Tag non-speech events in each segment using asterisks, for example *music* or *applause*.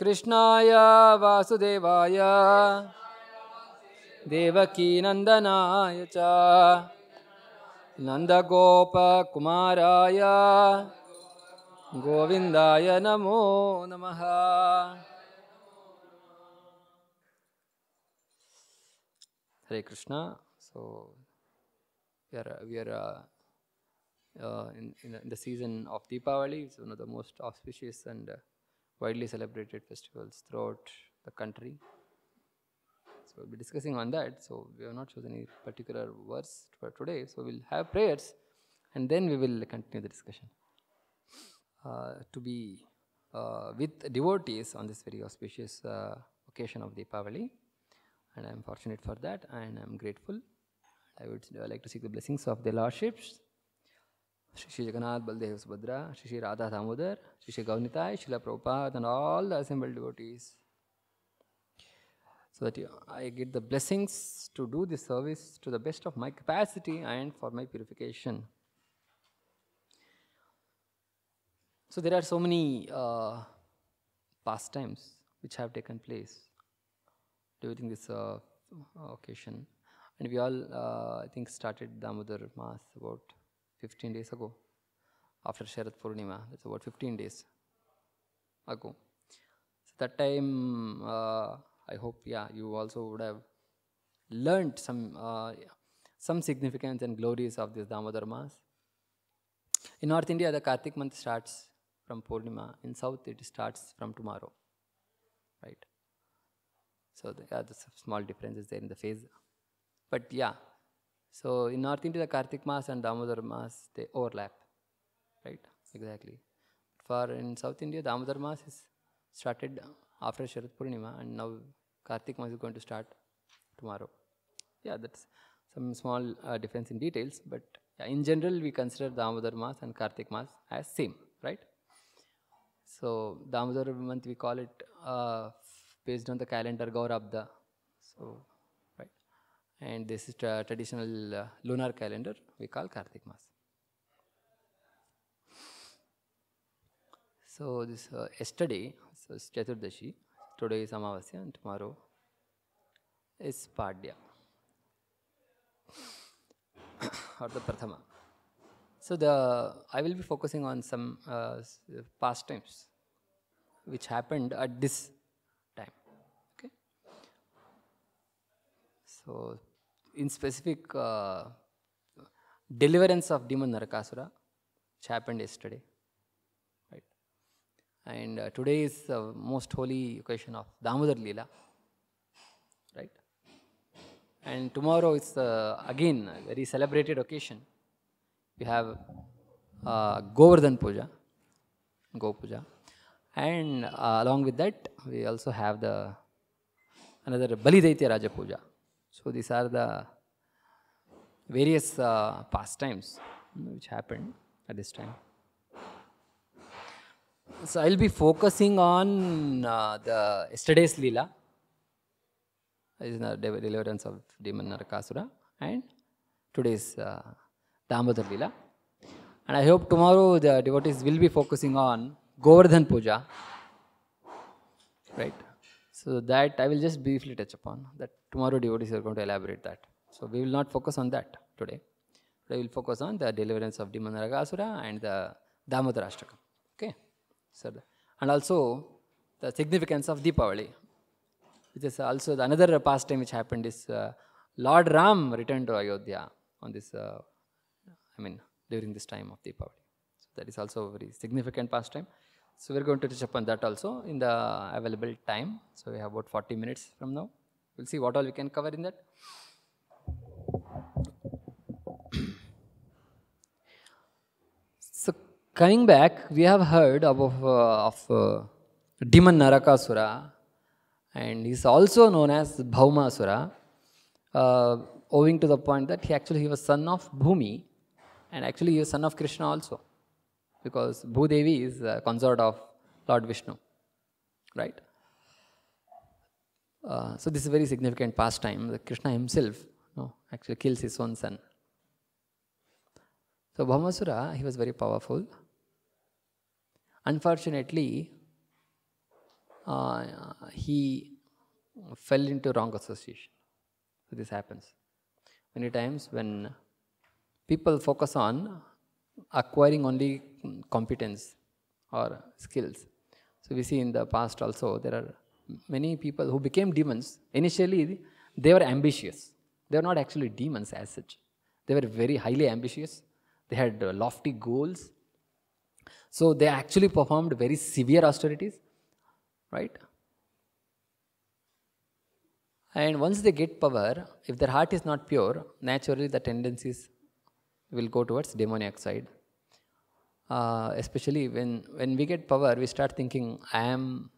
कृष्णाय वासुदेवाय देवकीनन्दनाय च नन्दगोपकुमाराय गोविन्दाय नमो नमः Hare Krishna. So we are we are uh, uh, in, in the season of Deepavali. It's one of the most auspicious and uh, widely celebrated festivals throughout the country. So we'll be discussing on that. So we have not chosen any particular verse for today. So we'll have prayers and then we will continue the discussion. Uh, to be uh, with devotees on this very auspicious uh, occasion of Deepavali. And I'm fortunate for that and I'm grateful. I would like to seek the blessings of the lordships Shri Shri Jagannath Baldev Subhadra, Shri Shri Radha Damodar, Shri Shri Gavnitai, Srila Prabhupada and all the assembled devotees. So that I get the blessings to do this service to the best of my capacity and for my purification. So there are so many uh, pastimes which have taken place during this uh, occasion. And we all, uh, I think, started Damodar Mass about 15 days ago after Sharad Purnima. That's about 15 days ago. So that time, uh, I hope, yeah, you also would have learned some uh, some significance and glories of this Damodar Mass. In North India, the Kartik month starts from Purnima. In South, it starts from tomorrow, right? So the, yeah, the small differences there in the phase. But yeah, so in North India, the Kartik Mass and Damodar Mass, they overlap, right? Exactly. For in South India, Damodar Mass is started after Sharad Purnima and now Kartik Mass is going to start tomorrow. Yeah, that's some small uh, difference in details, but yeah, in general, we consider Damodar Mass and Kartik Mass as same, right? So Damodar month, we call it uh, based on the calendar Gaurabda. So and this is traditional uh, lunar calendar we call Kartik Mas. So this uh, yesterday, so it's Chaturdashi, today is Amavasya and tomorrow is Padya *coughs* or the Prathama. So the I will be focusing on some uh, past times which happened at this So in specific, uh, deliverance of demon Narakasura, which happened yesterday. Right? And uh, today is the uh, most holy occasion of Damodar Leela. Right? And tomorrow is again a very celebrated occasion. We have uh, Govardhan Puja, Go Puja. And uh, along with that, we also have the another Balidaitya Raja Puja. So these are the various uh, pastimes which happened at this time. So I'll be focusing on uh, the yesterday's lila, is the deliverance of demon Narakasura, and today's uh, Damodar lila. And I hope tomorrow the devotees will be focusing on Govardhan Puja, right? So that I will just briefly touch upon that Tomorrow devotees are going to elaborate that. So we will not focus on that today. Today we will focus on the deliverance of Dimanaragasura and the Damodarashtakam. Okay? So, and also the significance of Deepavali, which is also another pastime which happened is uh, Lord Ram returned to Ayodhya on this, uh, I mean, during this time of Deepavali. So that is also a very significant pastime. So we're going to touch upon that also in the available time. So we have about 40 minutes from now. We'll see what all we can cover in that. so coming back, we have heard of, uh, of uh, Diman Narakasura and he's also known as Bhaumasura uh, owing to the point that he actually he was son of Bhumi and actually he was son of Krishna also because Bhudevi is a consort of Lord Vishnu, right? Uh, so this is a very significant pastime. The Krishna himself actually kills his own son. So Bhamasura, he was very powerful. Unfortunately, uh, he fell into wrong association. So this happens. Many times when people focus on acquiring only competence or skills. So we see in the past also there are many people who became demons, initially they were ambitious. They were not actually demons as such. They were very highly ambitious. They had uh, lofty goals. So they actually performed very severe austerities, right? And once they get power, if their heart is not pure, naturally the tendencies will go towards demoniac side. Uh, especially when, when we get power, we start thinking, I am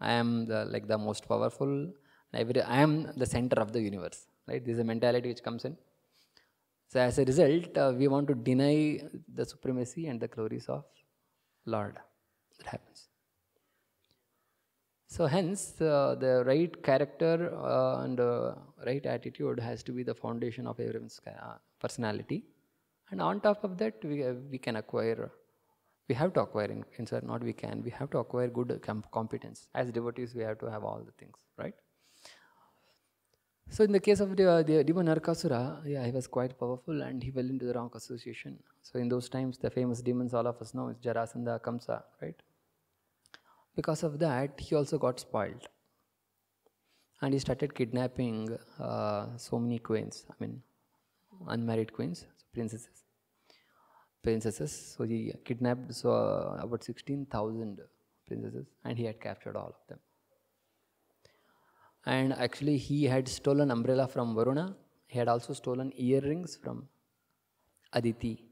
I am the, like the most powerful. Every, I am the center of the universe. Right? This is a mentality which comes in. So as a result, uh, we want to deny the supremacy and the glories of Lord. That happens. So hence, uh, the right character uh, and uh, right attitude has to be the foundation of everyone's uh, personality. And on top of that, we, uh, we can acquire we have to acquire in, in not we can we have to acquire good competence as devotees we have to have all the things right so in the case of the, uh, the demon Narkasura, yeah, he was quite powerful and he fell into the wrong association. So in those times, the famous demons all of us know is Jarasandha, Kamsa, right? Because of that, he also got spoiled. And he started kidnapping uh, so many queens, I mean, unmarried queens, so princesses princesses. So he kidnapped so, uh, about 16,000 princesses and he had captured all of them. And actually he had stolen umbrella from Varuna. He had also stolen earrings from Aditi.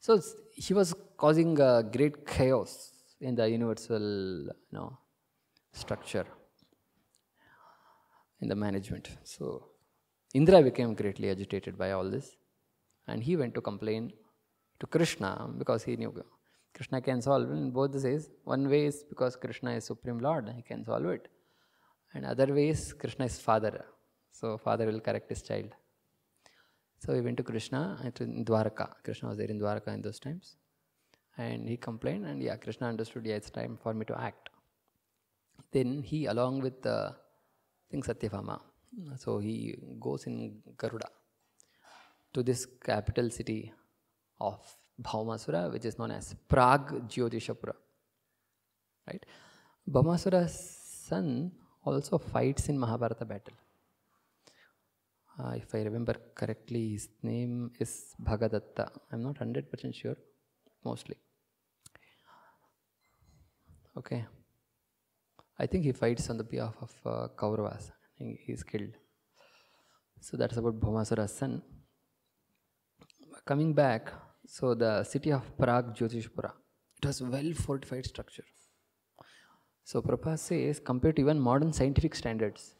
So he was causing a uh, great chaos in the universal you know, structure in the management. So Indra became greatly agitated by all this and he went to complain to Krishna because he knew Krishna can solve in both the ways. One way is because Krishna is Supreme Lord, he can solve it. And other ways Krishna is father. So father will correct his child. So he went to Krishna in Dwaraka. Krishna was there in Dwaraka in those times. And he complained, and yeah, Krishna understood, yeah, it's time for me to act. Then he, along with the I Satyavama, so he goes in Garuda to this capital city of Bhaumasura, which is known as Prag Jyotishapura. Right? Bhaumasura's son also fights in Mahabharata battle. Uh, if I remember correctly, his name is Bhagadatta. I'm not 100% sure, mostly. Okay. I think he fights on the behalf of uh, Kauravas. He is killed. So that's about Bhaumasura's son. Coming back, so the city of Prague, Jyotishpura, it was well fortified structure. So Prabhupada says, compared to even modern scientific standards,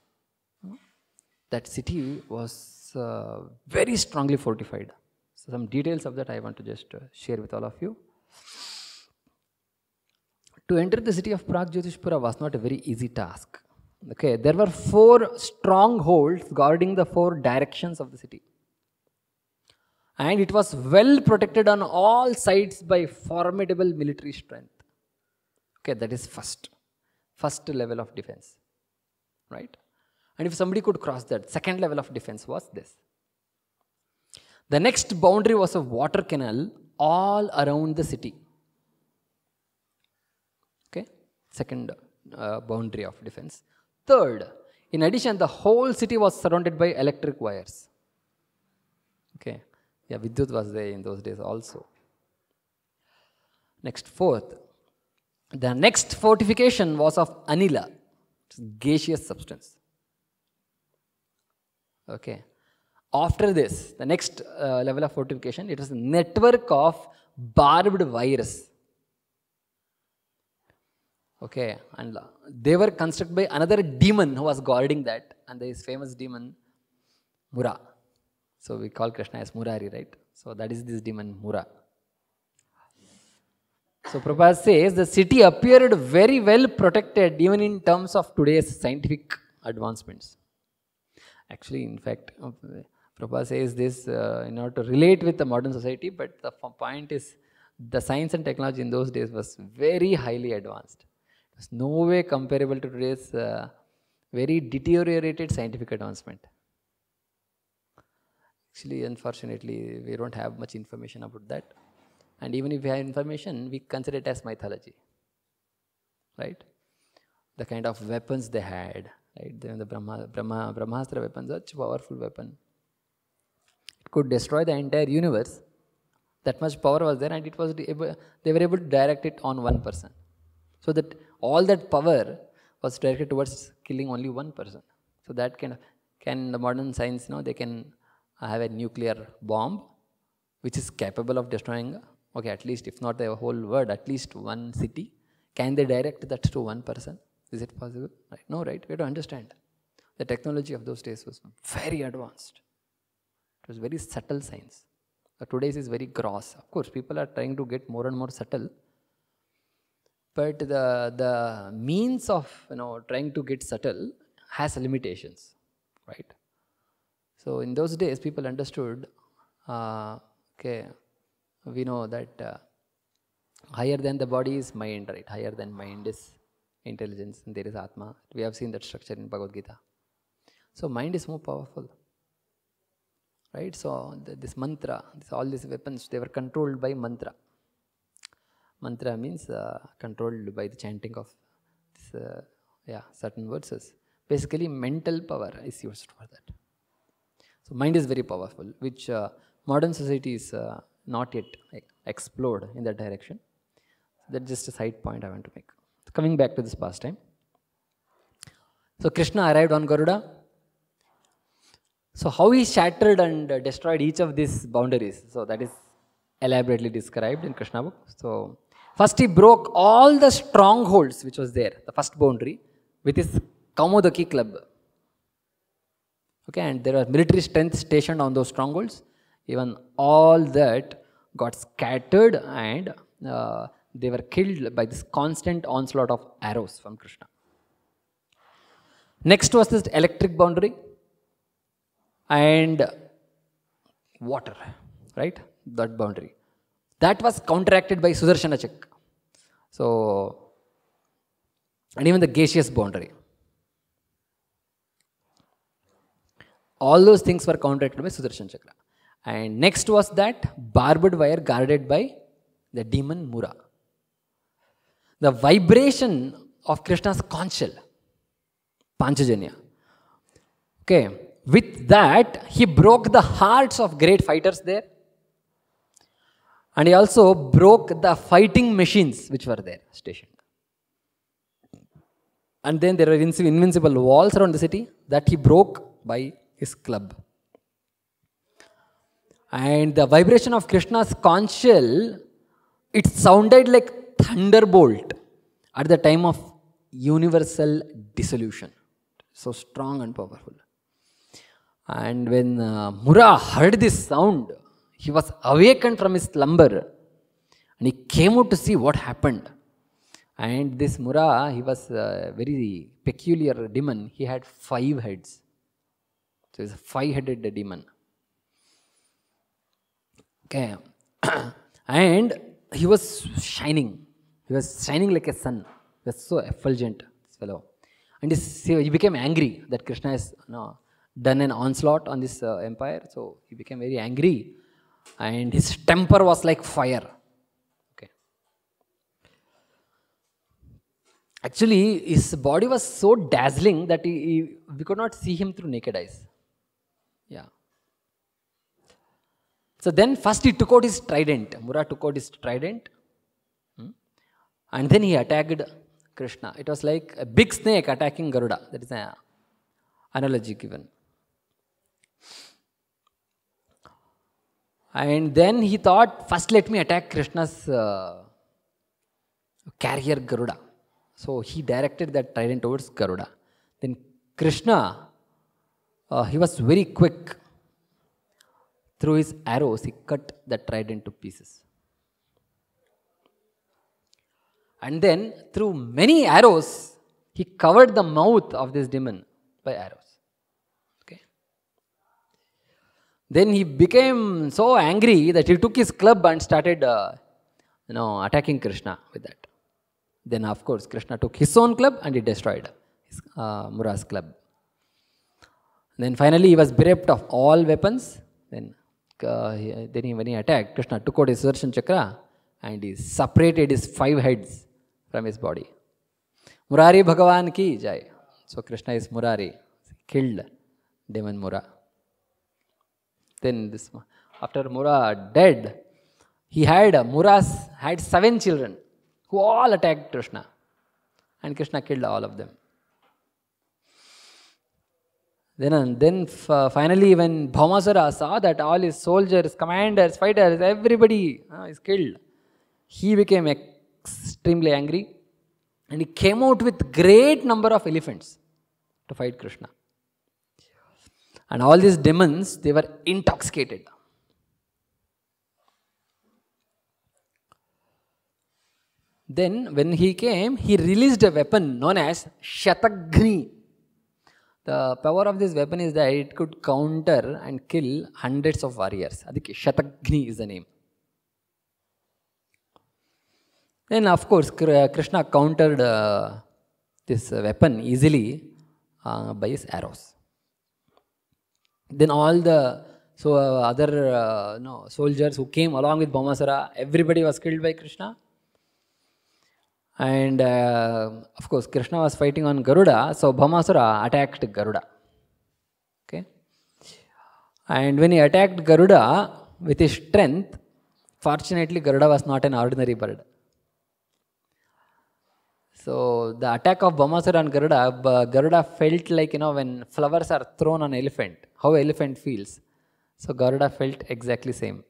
that city was uh, very strongly fortified. So some details of that I want to just uh, share with all of you. To enter the city of Prague, Jyotishpura was not a very easy task. Okay, there were four strongholds guarding the four directions of the city and it was well protected on all sides by formidable military strength. Okay, that is first, first level of defense, right? And if somebody could cross that, second level of defense was this. The next boundary was a water canal all around the city. Okay, second uh, boundary of defense. Third, in addition, the whole city was surrounded by electric wires. Okay, yeah, Vidyut was there in those days also. Next, fourth. The next fortification was of anila, gaseous substance. Okay. After this, the next uh, level of fortification, it was a network of barbed wires. Okay, and uh, they were constructed by another demon who was guarding that, and there is famous demon Mura. So we call Krishna as Murari, right? So that is this demon Mura. So Prabhupada says the city appeared very well protected even in terms of today's scientific advancements. Actually, in fact, uh, Prabhupada says this uh, in order to relate with the modern society, but the point is the science and technology in those days was very highly advanced. It was no way comparable to today's uh, very deteriorated scientific advancement. Actually, unfortunately, we don't have much information about that. And even if we have information, we consider it as mythology. Right? The kind of weapons they had, right? the Brahma, Brahma, Brahmastra weapons, such powerful weapon. It could destroy the entire universe. That much power was there, and it was able, they were able to direct it on one person. So that all that power was directed towards killing only one person. So that kind of can the modern science you know they can I have a nuclear bomb which is capable of destroying, okay, at least if not the whole world, at least one city. Can they direct that to one person? Is it possible? Right. No, right? We have to understand. The technology of those days was very advanced. It was very subtle science. But today's is very gross. Of course, people are trying to get more and more subtle. But the, the means of you know trying to get subtle has limitations, right? So in those days, people understood, uh, okay, we know that uh, higher than the body is mind, right? Higher than mind is intelligence, and there is Atma. We have seen that structure in Bhagavad Gita. So mind is more powerful, right? So this mantra, this, all these weapons, they were controlled by mantra. Mantra means uh, controlled by the chanting of this, uh, yeah certain verses. Basically, mental power is used for that. So mind is very powerful, which uh, modern society is uh, not yet explored in that direction. So that's just a side point I want to make. So coming back to this pastime. So Krishna arrived on Garuda. So how he shattered and destroyed each of these boundaries. So that is elaborately described in Krishna book. So first he broke all the strongholds which was there, the first boundary, with his Kamodaki club. Okay, and there was military strength stationed on those strongholds. Even all that got scattered and uh, they were killed by this constant onslaught of arrows from Krishna. Next was this electric boundary and water, right? That boundary. That was counteracted by Sudarshana Chakra. So, and even the gaseous boundary. All those things were counteracted by Sudarshan Chakra. And next was that barbed wire guarded by the demon Mura. The vibration of Krishna's conch shell, Panchajanya. Okay, with that, he broke the hearts of great fighters there. And he also broke the fighting machines which were there stationed. And then there were invincible walls around the city that he broke by is club. And the vibration of Krishna's conch shell, it sounded like thunderbolt at the time of universal dissolution. So strong and powerful. And when uh, Mura heard this sound, he was awakened from his slumber and he came out to see what happened. And this Mura, he was a very peculiar demon. He had five heads. So it's a five-headed demon. Okay. *clears throat* and he was shining. He was shining like a sun. He was so effulgent, this fellow. And he became angry that Krishna has you know, done an onslaught on this uh, empire. So he became very angry. And his temper was like fire. Okay. Actually, his body was so dazzling that he, he, we could not see him through naked eyes. So then first he took out his trident. Mura took out his trident. Hmm, and then he attacked Krishna. It was like a big snake attacking Garuda. That is an analogy given. And then he thought, first let me attack Krishna's uh, carrier Garuda. So he directed that trident towards Garuda. Then Krishna, uh, he was very quick through his arrows, he cut the trident to pieces. And then, through many arrows, he covered the mouth of this demon by arrows. Okay. Then he became so angry that he took his club and started, uh, you know, attacking Krishna with that. Then, of course, Krishna took his own club and he destroyed his, uh, Mura's club. And then finally, he was bereft of all weapons. Then uh, then he, when he attacked, Krishna took out his sudarshan chakra and he separated his five heads from his body. Murari Bhagavan ki jai. So Krishna is Murari, killed demon Mura. Then this after Mura dead, he had Mura's had seven children who all attacked Krishna, and Krishna killed all of them. Then and uh, then uh, finally when Bhaumasura saw that all his soldiers, commanders, fighters, everybody uh, is killed, he became extremely angry and he came out with great number of elephants to fight Krishna. And all these demons, they were intoxicated. Then when he came, he released a weapon known as Shatagni. The power of this weapon is that it could counter and kill hundreds of warriors. Adhik Shatagni is the name. Then of course uh, Krishna countered uh, this weapon easily uh, by his arrows. Then all the so other no, soldiers who came along with Bhamasara, everybody was killed by Krishna and uh, of course, Krishna was fighting on Garuda, so Bhamasura attacked Garuda. Okay? And when he attacked Garuda with his strength, fortunately, Garuda was not an ordinary bird. So the attack of Bhamasura on Garuda, Garuda felt like, you know, when flowers are thrown on elephant, how elephant feels. So Garuda felt exactly same.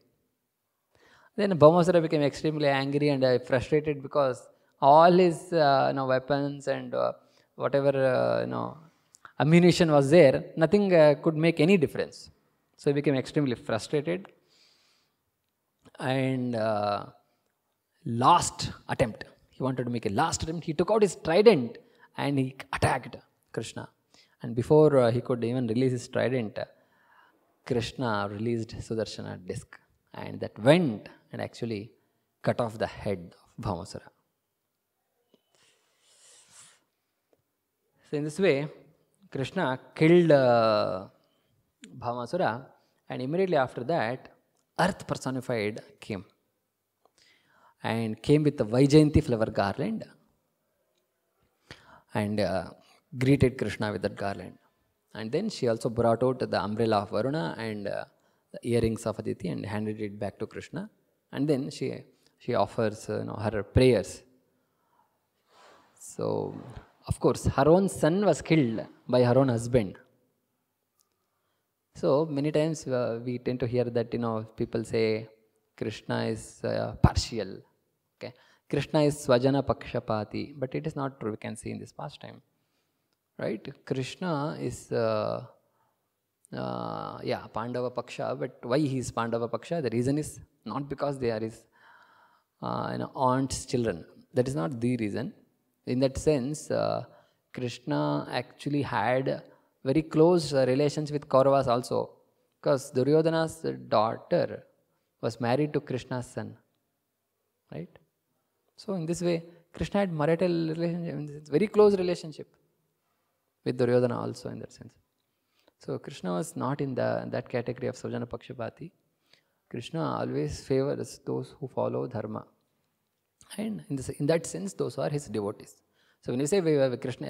Then Bhamasura became extremely angry and uh, frustrated because all his uh, you know, weapons and uh, whatever uh, you know, ammunition was there, nothing uh, could make any difference. So he became extremely frustrated and uh, last attempt. He wanted to make a last attempt. He took out his trident and he attacked Krishna. And before uh, he could even release his trident, Krishna released Sudarshana disc and that went and actually cut off the head of Bhamasura. So, in this way, Krishna killed uh, Bhamasura, and immediately after that, earth personified came and came with the Vaijayanti flower garland and uh, greeted Krishna with that garland. And then she also brought out the umbrella of Varuna and uh, the earrings of Aditi and handed it back to Krishna. And then she she offers uh, you know, her prayers. So of course, her own son was killed by her own husband. So many times uh, we tend to hear that you know people say Krishna is uh, partial. Okay, Krishna is swajana pakshapati, but it is not true. We can see in this past time, right? Krishna is uh, uh, yeah Pandava paksha, but why he is Pandava paksha? The reason is not because they are his uh, you know aunt's children. That is not the reason. In that sense, uh, Krishna actually had very close uh, relations with Kauravas also, because Duryodhana's daughter was married to Krishna's son, right? So in this way, Krishna had marital relationship, very close relationship with Duryodhana also in that sense. So Krishna was not in the that category of Sajana Pakshapati. Krishna always favors those who follow dharma and in, this, in that sense, those are his devotees. So when you say we have Krishna,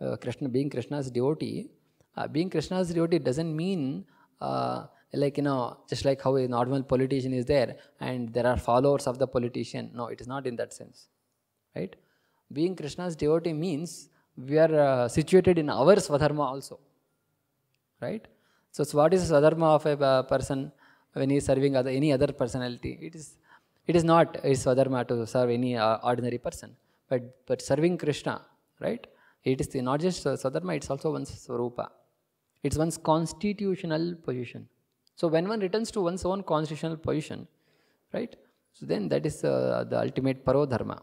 uh, uh, Krishna being Krishna's devotee, uh, being Krishna's devotee doesn't mean uh, like you know just like how a normal politician is there and there are followers of the politician. No, it is not in that sense, right? Being Krishna's devotee means we are uh, situated in our swadharma also, right? So, swadharma of a uh, person when he is serving other, any other personality? It is it is not a swadharma to serve any uh, ordinary person, but, but serving Krishna, right? It is the, not just swadharma, it's also one's swarupa. It's one's constitutional position. So when one returns to one's own constitutional position, right? So then that is uh, the ultimate parodharma. dharma.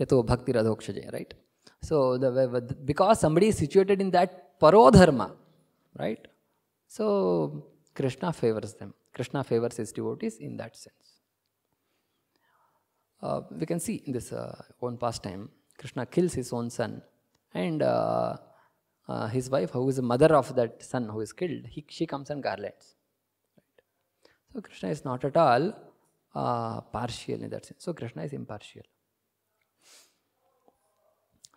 Yato bhakti radhokshaje, right? So the, because somebody is situated in that parodharma, dharma, right? So Krishna favors them. Krishna favors his devotees in that sense. Uh, we can see in this uh, own pastime, Krishna kills his own son, and uh, uh, his wife, who is the mother of that son who is killed, he, she comes and garlands. Right. So Krishna is not at all uh, partial in that sense. So Krishna is impartial.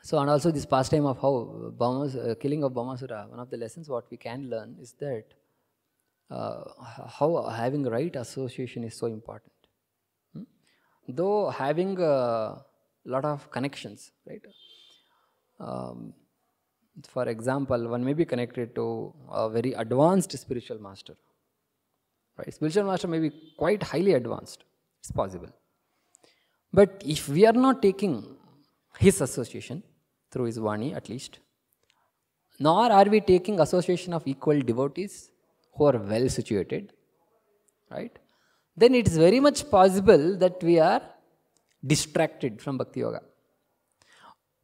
So and also this pastime of how Bhamas, uh, killing of Bhamasura, one of the lessons what we can learn is that uh, how having right association is so important. Hmm? Though having a uh, lot of connections, right? Um, for example, one may be connected to a very advanced spiritual master. Right? Spiritual master may be quite highly advanced. It's possible. But if we are not taking his association, through his Vani at least, nor are we taking association of equal devotees who are well situated, right? Then it is very much possible that we are distracted from Bhakti Yoga.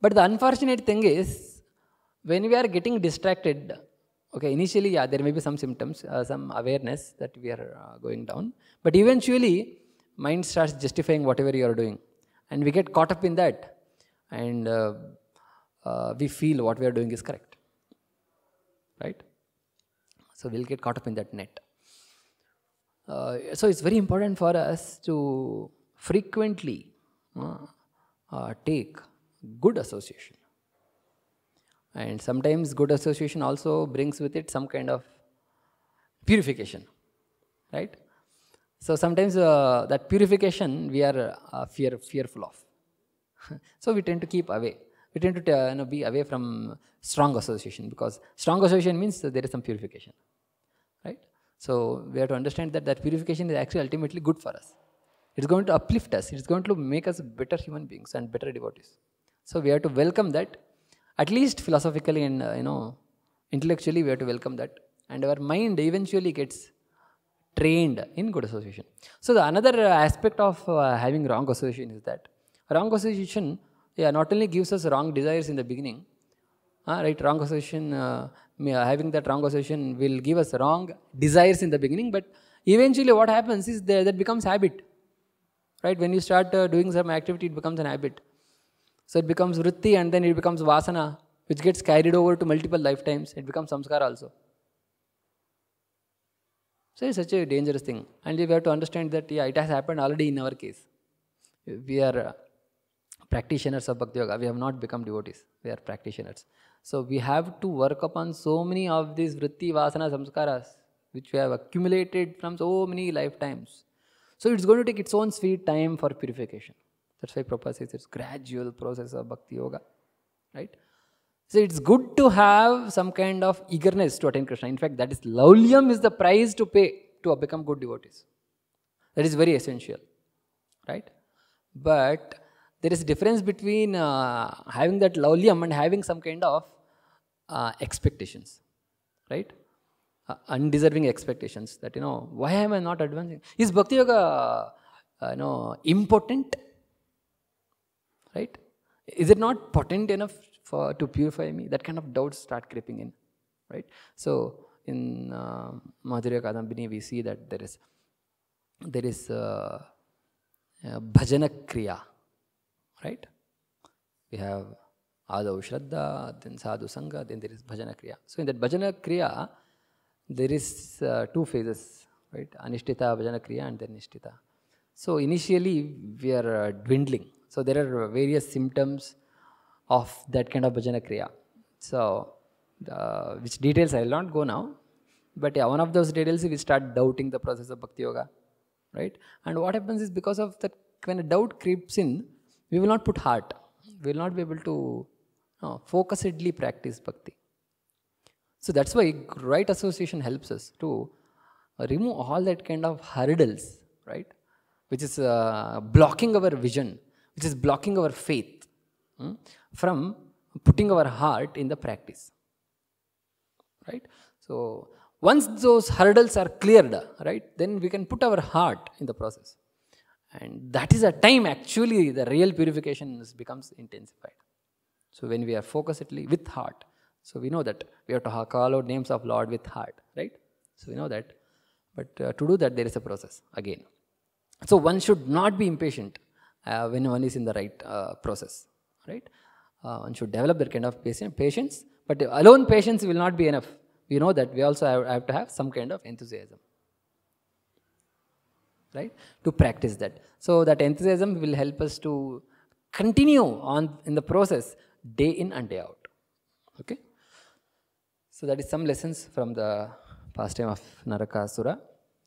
But the unfortunate thing is, when we are getting distracted, okay, initially, yeah, there may be some symptoms, uh, some awareness that we are uh, going down, but eventually, mind starts justifying whatever you are doing, and we get caught up in that, and uh, uh we feel what we are doing is correct, right? So we'll get caught up in that net. Uh, so it's very important for us to frequently uh, uh, take good association. And sometimes good association also brings with it some kind of purification, right? So sometimes uh, that purification we are uh, fear, fearful of. *laughs* so we tend to keep away. We tend to uh, you know, be away from strong association because strong association means there is some purification. So we have to understand that that purification is actually ultimately good for us. It's going to uplift us. It's going to make us better human beings and better devotees. So we have to welcome that, at least philosophically and uh, you know intellectually, we have to welcome that, and our mind eventually gets trained in good association. So the another aspect of uh, having wrong association is that wrong association yeah, not only gives us wrong desires in the beginning, uh, right? Wrong association, uh, uh, having that wrong association will give us wrong desires in the beginning, but eventually what happens is that, that becomes habit, right? When you start uh, doing some activity, it becomes an habit. So it becomes vritti and then it becomes vasana, which gets carried over to multiple lifetimes. It becomes samskara also. So it's such a dangerous thing. And we have to understand that, yeah, it has happened already in our case. We are uh, practitioners of Bhakti Yoga. We have not become devotees. We are practitioners. So we have to work upon so many of these vritti vasana samskaras which we have accumulated from so many lifetimes. So it's going to take its own sweet time for purification. That's why Prabhupada says it's gradual process of bhakti yoga. Right? So it's good to have some kind of eagerness to attain Krishna. In fact, that is laulyam is the price to pay to become good devotees. That is very essential. Right? But there is a difference between uh, having that lowliness and having some kind of uh, expectations, right? Uh, undeserving expectations that, you know, why am I not advancing? Is Bhakti Yoga, uh, you know, impotent? Right? Is it not potent enough for to purify me? That kind of doubts start creeping in, right? So, in uh, Madhurya Kadambini, we see that there is, there is uh, uh Bhajana Kriya right? We have Adav Shraddha, then Sadhu Sangha, then there is Bhajana Kriya. So in that Bhajana Kriya, there is uh, two phases, right? Anishtita Bhajana Kriya and then Nishtita. So initially we are uh, dwindling. So there are various symptoms of that kind of Bhajana Kriya. So uh, which details I will not go now. But yeah, one of those details we start doubting the process of Bhakti Yoga, right? And what happens is because of that, when a doubt creeps in, we will not put heart. We will not be able to no, focusedly practice bhakti. So that's why right association helps us to remove all that kind of hurdles, right? Which is uh, blocking our vision, which is blocking our faith hmm? from putting our heart in the practice, right? So once those hurdles are cleared, right, then we can put our heart in the process. And that is a time actually the real purification becomes intensified. So when we are focusedly with heart, so we know that we have to call out names of Lord with heart, right? So we know that. But uh, to do that, there is a process again. So one should not be impatient uh, when one is in the right uh, process, right? Uh, one should develop that kind of patience, but alone patience will not be enough. We know that we also have, have to have some kind of enthusiasm right? To practice that. So that enthusiasm will help us to continue on in the process day in and day out. Okay? So that is some lessons from the pastime of Narakasura,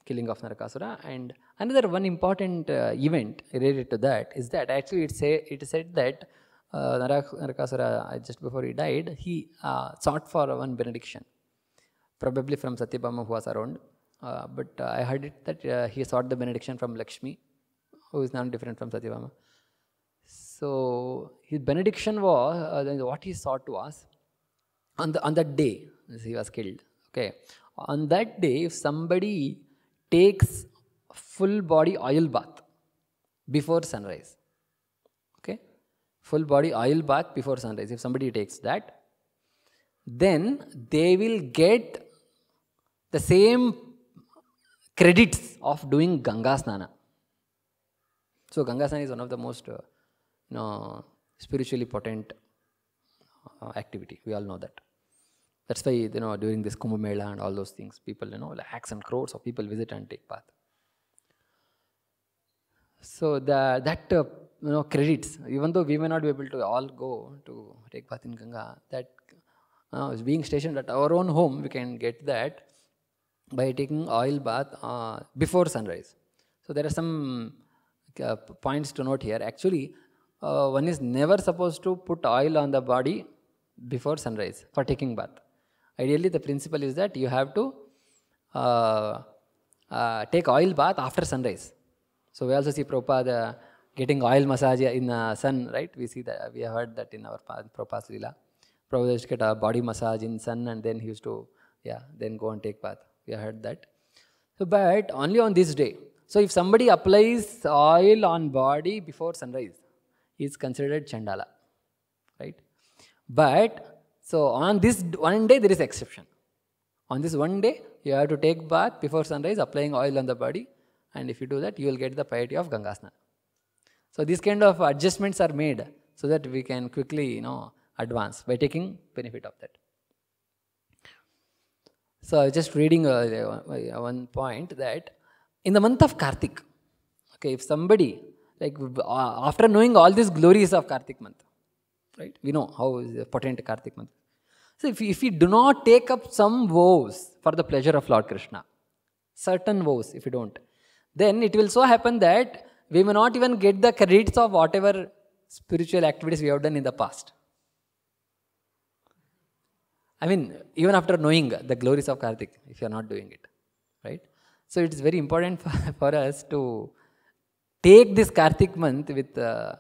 killing of Narakasura. And another one important uh, event related to that is that actually it, say, it said that uh, Narakasura, uh, just before he died, he uh, sought for one benediction, probably from Satyabhama who was around uh, but uh, I heard it that uh, he sought the benediction from Lakshmi, who is not different from Satyavama. So his benediction was uh, what he sought was on the on that day he was killed. Okay, on that day, if somebody takes full body oil bath before sunrise, okay, full body oil bath before sunrise. If somebody takes that, then they will get the same credits of doing Ganga Snana. So Ganga Snana is one of the most uh, you know, spiritually potent uh, activity. We all know that. That's why you know during this Kumbh Mela and all those things, people you know lakhs and crores of people visit and take bath. So the that uh, you know credits, even though we may not be able to all go to take bath in Ganga, that uh, being stationed at our own home, we can get that by taking oil bath uh, before sunrise. So there are some uh, points to note here. Actually, uh, one is never supposed to put oil on the body before sunrise for taking bath. Ideally, the principle is that you have to uh, uh, take oil bath after sunrise. So we also see Prabhupada getting oil massage in the sun, right? We see that, we have heard that in our Prabhupada's Leela. Prabhupada used to get a body massage in sun and then he used to, yeah, then go and take bath. We heard that. So, but only on this day. So, if somebody applies oil on body before sunrise, is considered chandala, right? But so on this one day there is exception. On this one day, you have to take bath before sunrise, applying oil on the body, and if you do that, you will get the piety of Gangasana. So these kind of adjustments are made so that we can quickly, you know, advance by taking benefit of that. So I was just reading uh, uh, one point that in the month of Kartik, okay, if somebody, like uh, after knowing all these glories of Kartik month, right, we know how potent Kartik month. So if we, if we do not take up some vows for the pleasure of Lord Krishna, certain vows if we don't, then it will so happen that we may not even get the credits of whatever spiritual activities we have done in the past. I mean, even after knowing the glories of Karthik, if you are not doing it, right? So it is very important for, *laughs* for us to take this Karthik month with uh,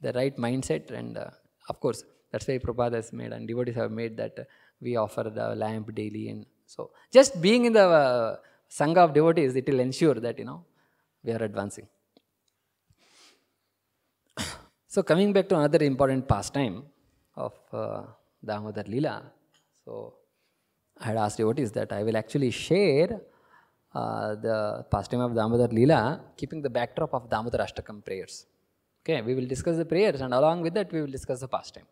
the right mindset. And uh, of course, that's why Prabhupada has made and devotees have made that uh, we offer the lamp daily. And so just being in the uh, Sangha of devotees, it will ensure that, you know, we are advancing. *coughs* so coming back to another important pastime of uh, Damodar Leela, so I had asked you, what is that? I will actually share uh, the pastime of Damodar Leela, keeping the backdrop of Damodar Ashtakam prayers. Okay, we will discuss the prayers and along with that we will discuss the pastime.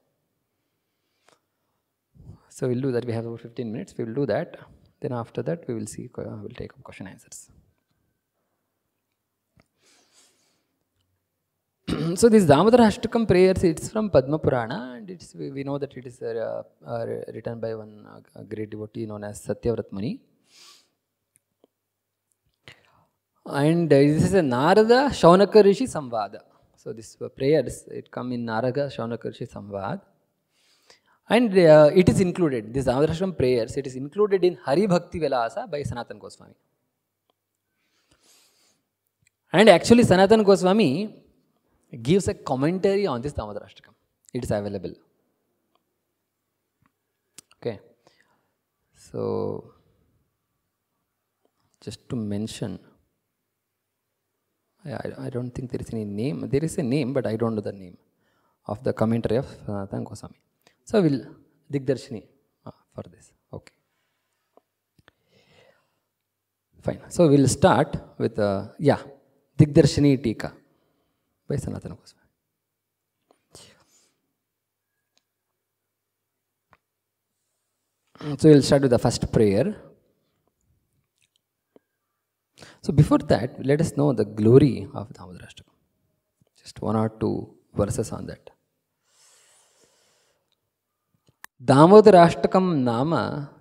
So we'll do that. We have about 15 minutes. We will do that. Then after that, we will see, uh, we'll take up question answers. so this Damodar Ashtakam prayers, it's from Padma Purana and it's, we, we know that it is uh, uh, written by one uh, great devotee known as Satyavratmani. And uh, this is a Narada Shaunaka Samvada. So this uh, prayers, it come in Narada Shaunaka Samvad, Samvada. And uh, it is included, this Damodar Ashtakam prayers, it is included in Hari Bhakti Velasa by Sanatan Goswami. And actually Sanatan Goswami gives a commentary on this Damodarashtakam. It is available. Okay. So, just to mention, I, I don't think there is any name. There is a name, but I don't know the name of the commentary of Sanatan Goswami. So, we'll Digdarshini uh, for this. Okay. Fine. So, we'll start with, uh, yeah, Digdarshini Tika. వేస్తాను అతని కోసం so will start with the first prayer so before that let's know the glory of Damodarashtakam just one or two verses on that Damodarashtakam నామ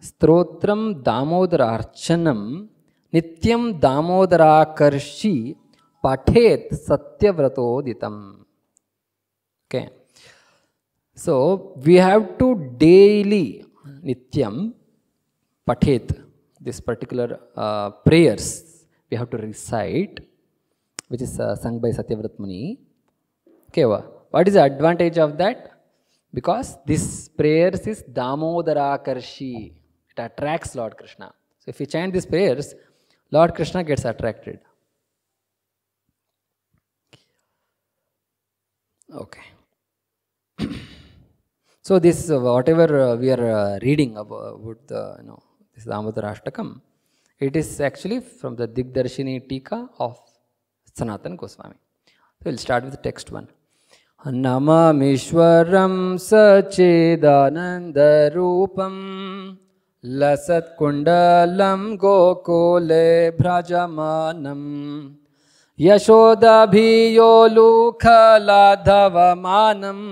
స్తోత్రం దామోదరార్చనం నిత్యం దామోదరాకర్షి पठेत सत्यव्रतोदितम okay so we have to daily नित्यम पठेत this particular prayers we have to recite which is sung by Satyavrata Muni okay वा what is advantage of that because this prayers is Damodarakarshi it attracts lord Krishna so if you chant this prayers lord Krishna gets attracted Okay. so this uh, whatever uh, we are uh, reading about, about the you know this Damodara Ashtakam, it is actually from the Digdarshini Tika of Sanatan Goswami. So we'll start with text one. नमामीश्वरं सचेदानन्दरूपं लसत्कुण्डलं गोकुले भ्रजमानम् यशोदभियो लूखलाधवमानम्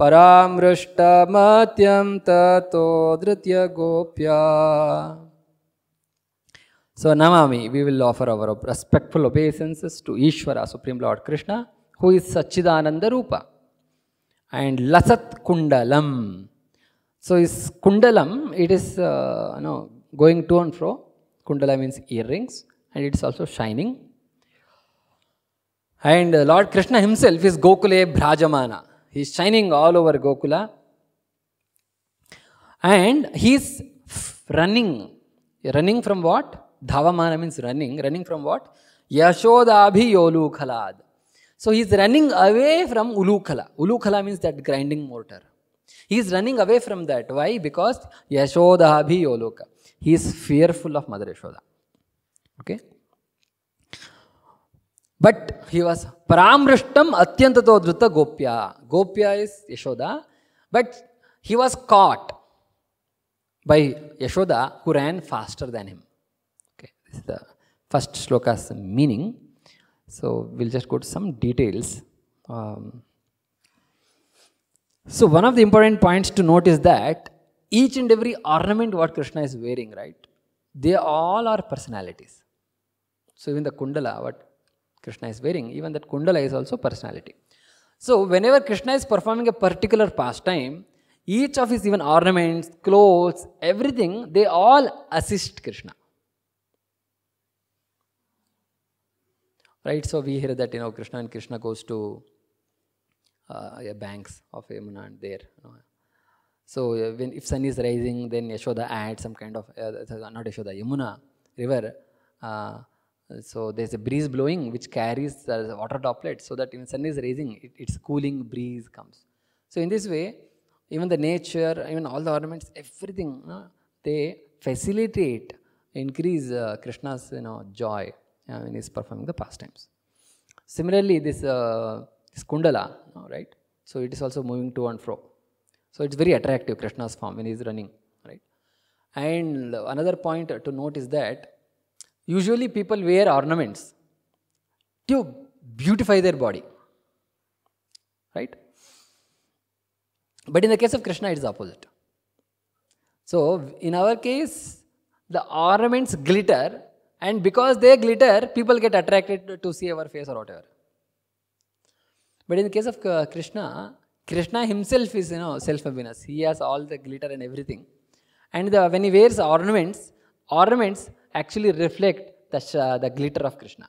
परामृष्टमत्यं ततो धृत्यगोप्या So Namami, we will offer our respectful obeisances to Ishvara, Supreme Lord Krishna, who is Sachidananda Rupa. And Lasat Kundalam. So his Kundalam, it is uh, know going to and fro. Kundala means earrings and it's also shining. And Lord Krishna himself is Gokule Brajamana. He is shining all over Gokula. And he is running. Running from what? Dhavamana means running. Running from what? Yashodabhi Yolukhalad. So he is running away from Ulukhala. Ulukhala means that grinding mortar. He is running away from that. Why? Because Yashodabhi Yoluka. He is fearful of Mother Yashoda. Okay? But he was ಪರಾಮೃಷ್ಟಂ ಅತ್ಯಂತತೋ ಧೃತ ಗೋಪ್ಯ ಗೋಪ್ಯ is Yashoda but he was caught by Yashoda who ran faster than him okay this the first shlokas meaning so will just go to some details so one of the important points to note is that each and every ornament what Krishna is wearing right they all are personalities so even the kundala what Krishna is wearing. Even that kundala is also personality. So, whenever Krishna is performing a particular pastime, each of his even ornaments, clothes, everything, they all assist Krishna. Right? So, we hear that, you know, Krishna and Krishna goes to uh, yeah, banks of Yamuna and there. You know. So, uh, when if sun is rising, then Yashoda adds some kind of, uh, not Yashoda, Yamuna river. Uh, so there's a breeze blowing which carries the water droplet so that when sun is raising, it, its cooling breeze comes. So in this way, even the nature, even all the ornaments, everything, you know, they facilitate, increase uh, Krishna's you know, joy uh, when he's performing the pastimes. Similarly, this, uh, this kundala, you know, right? So it is also moving to and fro. So it's very attractive, Krishna's form when he's running, right? And another point to note is that Usually people wear ornaments to beautify their body. Right? But in the case of Krishna, it is opposite. So in our case, the ornaments glitter and because they glitter, people get attracted to see our face or whatever. But in the case of Krishna, Krishna himself is, you know, self-awareness. He has all the glitter and everything. And when he wears ornaments, ornaments actually reflect the, uh, the glitter of Krishna.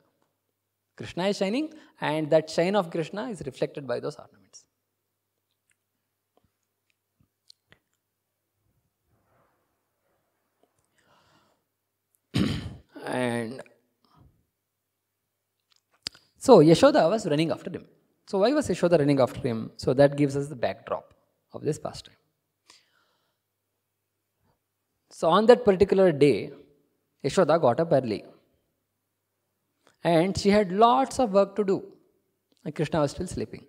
Krishna is shining, and that shine of Krishna is reflected by those ornaments. *clears throat* and so Yashoda was running after him. So why was Yashoda running after him? So that gives us the backdrop of this pastime. So on that particular day, Yashoda got up early. And she had lots of work to do. And Krishna was still sleeping.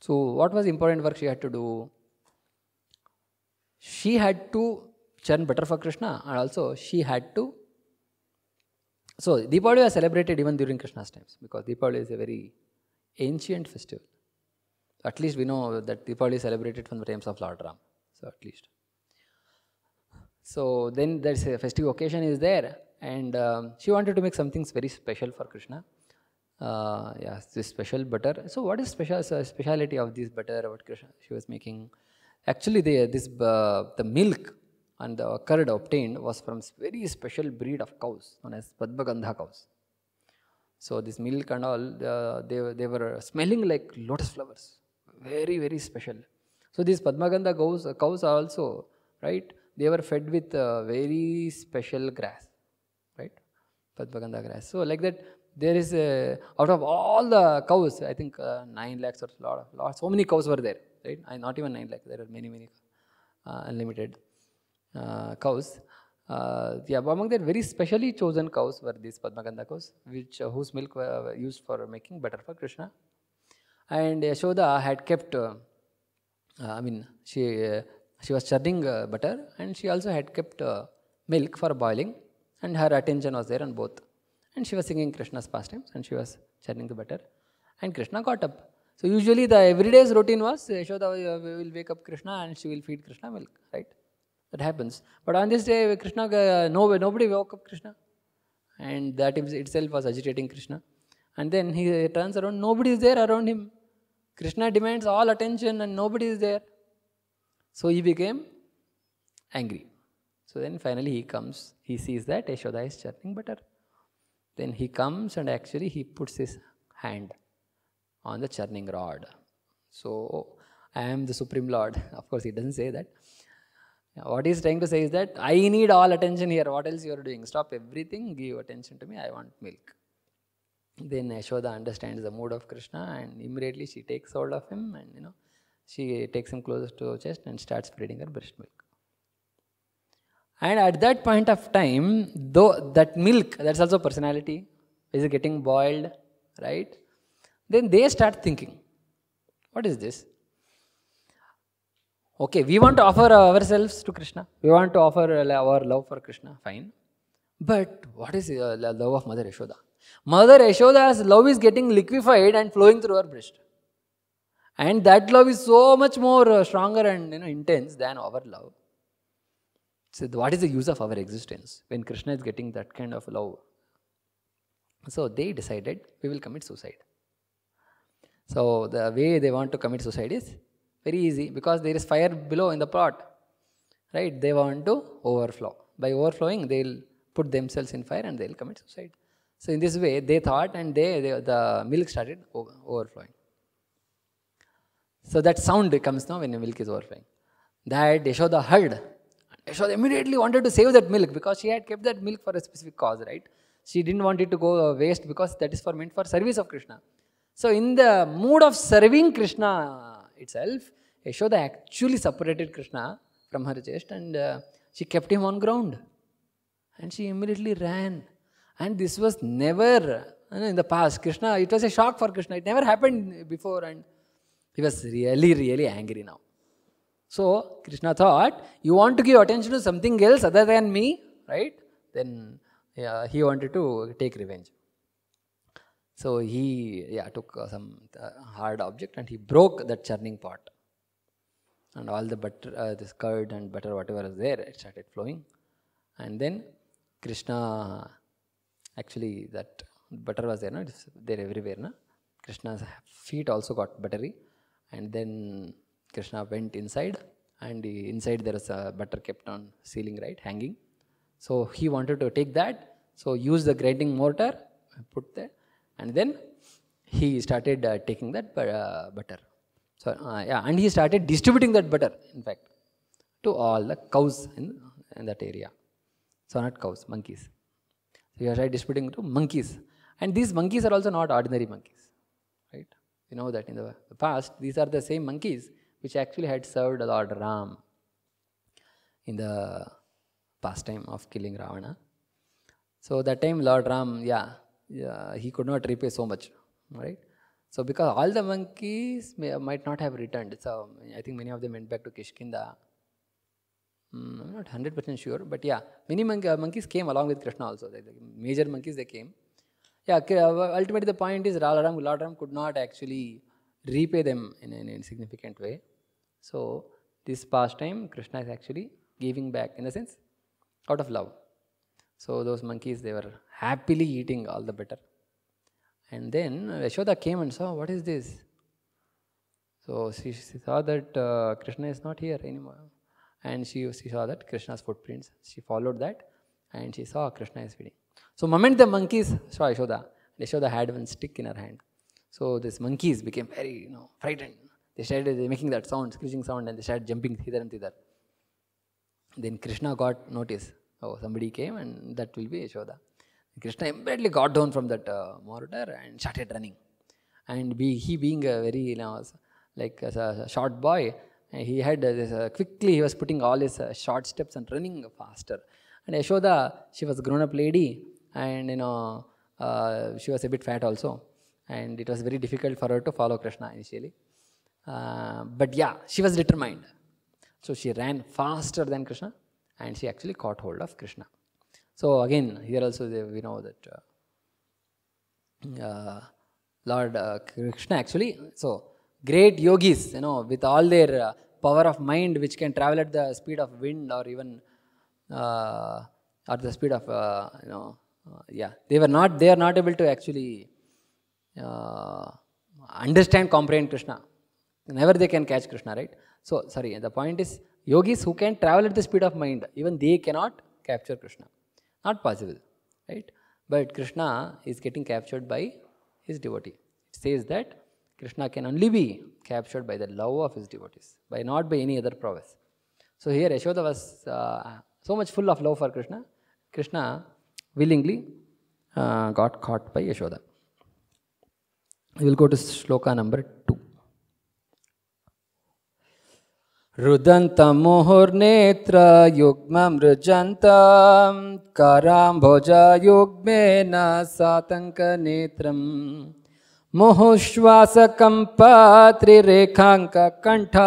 So, what was important work she had to do? She had to churn butter for Krishna, and also she had to. So, Deepavali was celebrated even during Krishna's times because Deepavali is a very ancient festival. At least we know that Deepavali is celebrated from the times of Lord Ram. So, at least. So then there's a festive occasion is there and uh, she wanted to make something very special for Krishna. Uh, yeah, this special butter. So what is special uh, speciality of this butter what Krishna she was making? Actually, the this uh, the milk and the curd obtained was from very special breed of cows known as Padmagandha cows. So this milk and all, uh, they, they were smelling like lotus flowers. Very, very special. So these Padmagandha cows, uh, cows are also, right? they were fed with very special grass, right? Gandha grass. So like that, there is a, out of all the cows, I think uh, nine lakhs or lot of lot, so many cows were there, right? I, not even nine lakhs. There are many many uh, unlimited uh, cows. Uh, yeah, among that, very specially chosen cows were these Gandha cows, which uh, whose milk were used for making butter for Krishna. And Yashoda had kept, I mean, she she was churning uh, butter and she also had kept uh, milk for boiling and her attention was there on both. And she was singing Krishna's pastimes and she was churning the butter. And Krishna got up. So usually the everyday's routine was uh, Yashoda uh, will wake up Krishna and she will feed Krishna milk, right? That happens. But on this day, Krishna, uh, no, nobody woke up Krishna. And that itself was agitating Krishna. And then he turns around, nobody is there around him. Krishna demands all attention and nobody is there. So he became angry. So then finally he comes, he sees that Ashoda is churning butter. Then he comes and actually he puts his hand on the churning rod. So I am the Supreme Lord. *laughs* Of course, he doesn't say that. What he's trying to say is that I need all attention here. What else you are doing? Stop everything, give attention to me. I want milk. Then Ashoda understands the mood of Krishna and immediately she takes hold of him and you know she takes him closer to her chest and starts feeding her breast milk. And at that point of time, though that milk, that's also personality, is getting boiled, right? Then they start thinking, what is this? Okay, we want to offer ourselves to Krishna. We want to offer our love for Krishna, fine. But what is the love of Mother Yashoda? Mother Yashoda's love is getting liquefied and flowing through her breast. And that love is so much more uh, stronger and you know, intense than our love. So, what is the use of our existence when Krishna is getting that kind of love? So, they decided we will commit suicide. So, the way they want to commit suicide is very easy because there is fire below in the pot, right? They want to overflow. By overflowing, they'll put themselves in fire and they'll commit suicide. So, in this way, they thought and they, they the milk started overflowing. So that sound comes now when the milk is overflowing. That Yashoda heard. Yashoda immediately wanted to save that milk because she had kept that milk for a specific cause, right? She didn't want it to go waste because that is for meant for service of Krishna. So in the mood of serving Krishna itself, Yashoda actually separated Krishna from her chest and uh, she kept him on ground. And she immediately ran. And this was never, you know, in the past, Krishna, it was a shock for Krishna. It never happened before and he was really, really angry now. So Krishna thought, You want to give attention to something else other than me, right? Then yeah, he wanted to take revenge. So he yeah, took uh, some uh, hard object and he broke that churning pot. And all the butter, uh, this curd and butter, whatever is there, it started flowing. And then Krishna, actually, that butter was there, no? it's there everywhere. No? Krishna's feet also got buttery and then Krishna went inside and inside there is a butter kept on ceiling, right, hanging. So he wanted to take that, so use the grinding mortar, put there and then he started uh, taking that uh, butter. So uh, yeah, and he started distributing that butter in fact to all the cows in, in that area. So not cows, monkeys. So he started distributing to monkeys and these monkeys are also not ordinary monkeys. You know that in the past, these are the same monkeys which actually had served Lord Ram in the pastime of killing Ravana. So that time Lord Ram, yeah, yeah he could not repay so much, right? So because all the monkeys may, might not have returned, so I think many of them went back to Kishkinda. Mm, I'm not 100% sure, but yeah, many mon monkeys came along with Krishna also. The major monkeys they came yeah, uh, ultimately the point is Ralaram Gularam could not actually repay them in an significant way. So this pastime, Krishna is actually giving back in a sense out of love. So those monkeys they were happily eating all the butter. And then uh, Yashoda came and saw what is this. So she, she saw that uh, Krishna is not here anymore, and she she saw that Krishna's footprints. She followed that, and she saw Krishna is feeding. So moment the monkeys saw saw the had one stick in her hand. So these monkeys became very, you know, frightened. They started making that sound, screeching sound, and they started jumping hither and thither. Then Krishna got notice. Oh, somebody came, and that will be Yashoda. Krishna immediately got down from that uh, monitor and started running. And be, he being a very, you know, like a, uh, a uh, short boy, uh, he had this, uh, quickly he was putting all his uh, short steps and running faster. And Yashoda, she was a grown-up lady, and you know uh, she was a bit fat also and it was very difficult for her to follow Krishna initially. Uh, but yeah, she was determined. So she ran faster than Krishna and she actually caught hold of Krishna. So again, here also we know that uh, uh Lord uh, Krishna actually, so great yogis, you know, with all their uh, power of mind which can travel at the speed of wind or even uh, at the speed of uh, you know uh, yeah, they were not, they are not able to actually uh, understand, comprehend Krishna. Never they can catch Krishna, right? So, sorry, the point is, yogis who can travel at the speed of mind, even they cannot capture Krishna. Not possible, right? But Krishna is getting captured by his devotee. It says that Krishna can only be captured by the love of his devotees, by not by any other prowess. So here Ashoka was uh, so much full of love for Krishna. Krishna willingly uh, got caught by Yashoda. We will go to shloka number 2. रुदन्तमुहुर्नेत्रयुग्ममृजन्तां कराम्भुजयुग्मेन सातङ्कनेत्रं मुहुश्वासकम्पात्रिरेखाङ्ककण्ठा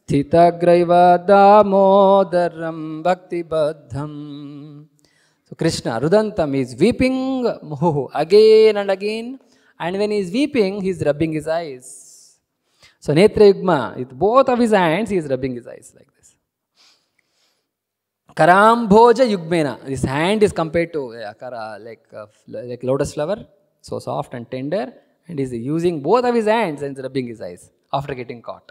स्थितग्रैव दामोदरं भक्तिबद्धम् So Krishna, Rudantam is weeping again and again. And when he is weeping, he is rubbing his eyes. So Netra Yugma, with both of his hands, he is rubbing his eyes like this. Karambhoja Yugmena. His hand is compared to akara, like, uh, like lotus flower. So soft and tender. And he is using both of his hands and rubbing his eyes after getting caught.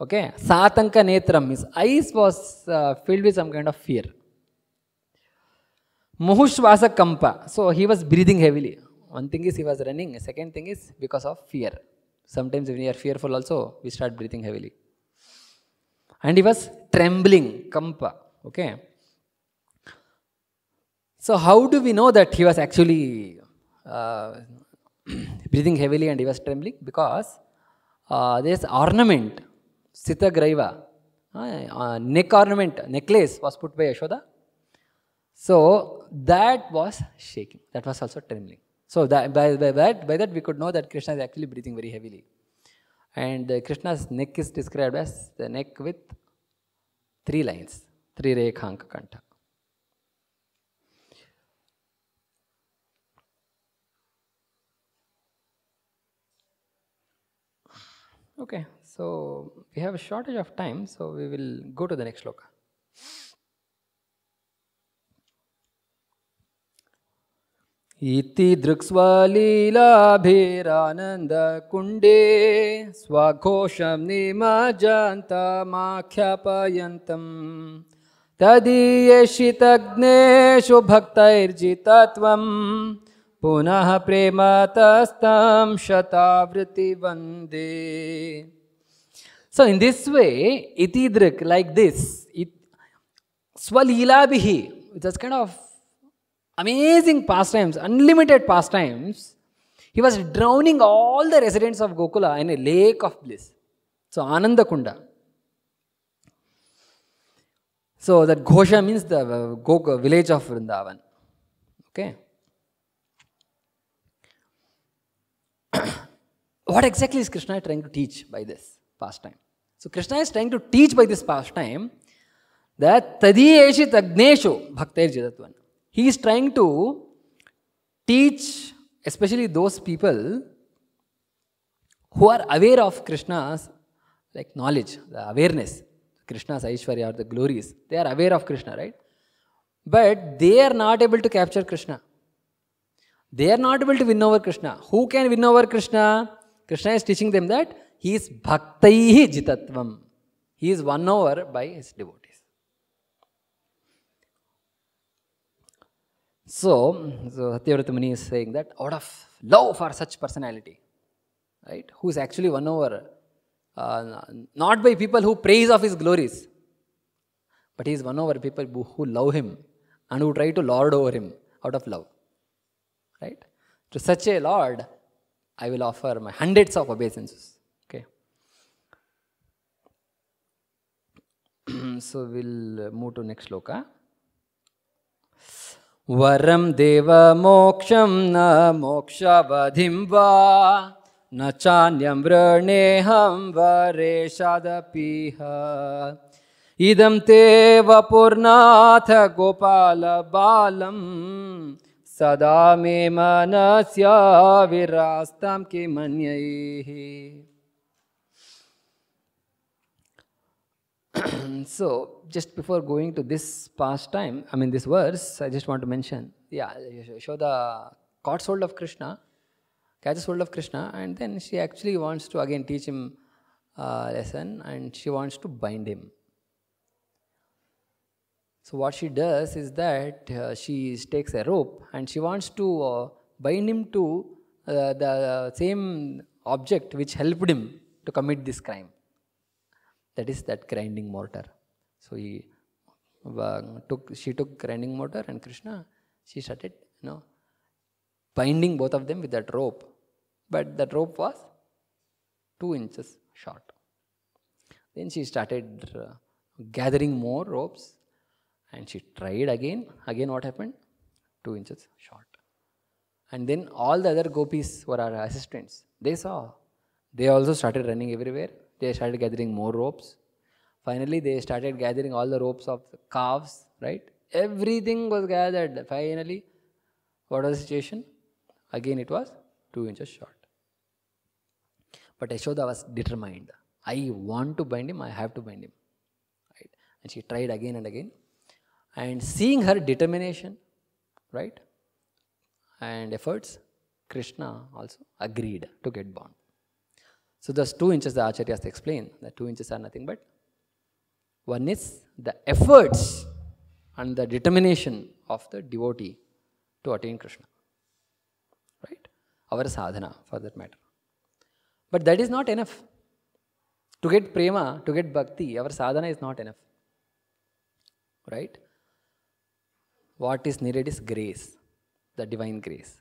Okay. Satanka Netram. His eyes was uh, filled with some kind of fear. Muhushvasa Kampa. So he was breathing heavily. One thing is he was running. Second thing is because of fear. Sometimes when we are fearful also, we start breathing heavily. And he was trembling. Kampa. Okay. So how do we know that he was actually uh, *clears throat* breathing heavily and he was trembling? Because uh, this ornament, Sita Graiva, ah, uh, neck ornament, necklace was put by Yashoda so that was shaking. That was also trembling. So that, by, by, that, by that we could know that Krishna is actually breathing very heavily. And uh, Krishna's neck is described as the neck with three lines, three rekhanka kanta. Okay, so we have a shortage of time, so we will go to the next sloka. इति दृक्स्वा लीलाभिरानन्दकुण्डे स्वाघोषं निमजन्तमाख्यापयन्तं तदीयशितग्नेषु भक्तैर्जितत्वं पुनः प्रेमतस्तं शतावृत्ति वन्दे सो इन this way इति दृक् like this स्वलीलाभिः just kind of amazing pastimes, unlimited pastimes, he was drowning all the residents of Gokula in a lake of bliss. So, Ananda Kunda. So, that Ghosha means the uh, Goka, uh, village of Vrindavan. Okay. *coughs* what exactly is Krishna trying to teach by this pastime? So, Krishna is trying to teach by this pastime that tadiyeshi tagneshu Bhakti jidatvan. He is trying to teach, especially those people who are aware of Krishna's like knowledge, the awareness, Krishna's Aishwarya or the glories. They are aware of Krishna, right? But they are not able to capture Krishna. They are not able to win over Krishna. Who can win over Krishna? Krishna is teaching them that he is bhaktaihi jitatvam. He is won over by his devotees. So, so Satyavrata Muni is saying that out of love for such personality, right, who is actually won over uh, not by people who praise of his glories, but he is won over people who, who love him and who try to lord over him out of love, right? To such a lord, I will offer my hundreds of obeisances. Okay. *clears throat* so we'll move to next sloka. वरं देवमोक्षं न मोक्षवधिं वा न चान्यं वृणेहं वरेशादपिह इदं ते वपुर्नाथ गोपालबालं सदा मे मनस्याविरास्तं किमन्यैः सो *clears throat* just before going to this past time, I mean this verse, I just want to mention, yeah, the caught hold of Krishna, catches hold of Krishna, and then she actually wants to again teach him a lesson, and she wants to bind him. So what she does is that uh, she takes a rope, and she wants to uh, bind him to uh, the same object which helped him to commit this crime. That is that grinding mortar. So he uh, took, she took grinding motor and Krishna, she started, you know, binding both of them with that rope. But that rope was two inches short. Then she started uh, gathering more ropes and she tried again. Again, what happened? Two inches short. And then all the other gopis were our assistants. They saw. They also started running everywhere. They started gathering more ropes. Finally, they started gathering all the ropes of the calves, right? Everything was gathered. Finally, what was the situation? Again, it was two inches short. But ashoda was determined. I want to bind him, I have to bind him. Right? And she tried again and again. And seeing her determination, right, and efforts, Krishna also agreed to get bound. So those two inches the acharyas explain that two inches are nothing but one is the efforts and the determination of the devotee to attain Krishna. Right? Our sadhana, for that matter. But that is not enough. To get prema, to get bhakti, our sadhana is not enough. Right? What is needed is grace, the divine grace.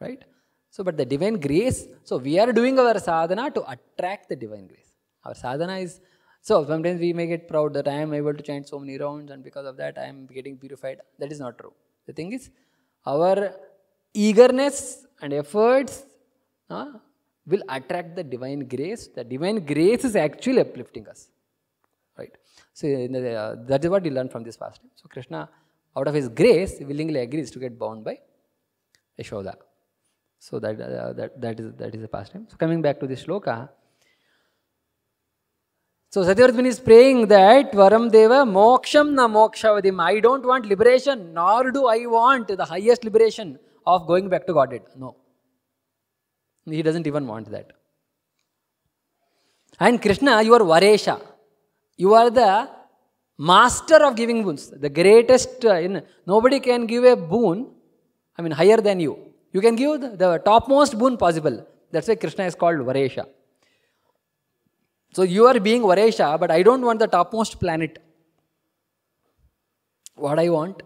Right? So, but the divine grace, so we are doing our sadhana to attract the divine grace. Our sadhana is so sometimes we may get proud that I am able to chant so many rounds and because of that I am getting purified. That is not true. The thing is, our eagerness and efforts uh, will attract the divine grace. The divine grace is actually uplifting us. Right? So uh, that is what we learn from this past. So Krishna, out of his grace, willingly agrees to get bound by Yashoda. So that, uh, that, that, is, that is the pastime. So coming back to this shloka, so Satyavrtman is praying that Varam Deva Moksham na Mokshavadhim. I don't want liberation, nor do I want the highest liberation of going back to Godhead. No. He doesn't even want that. And Krishna, you are Varesha. You are the master of giving boons. The greatest, uh, nobody can give a boon, I mean, higher than you. You can give the, the topmost boon possible. That's why Krishna is called Varesha. So you are being Varesha, but I don't want the topmost planet. What I want?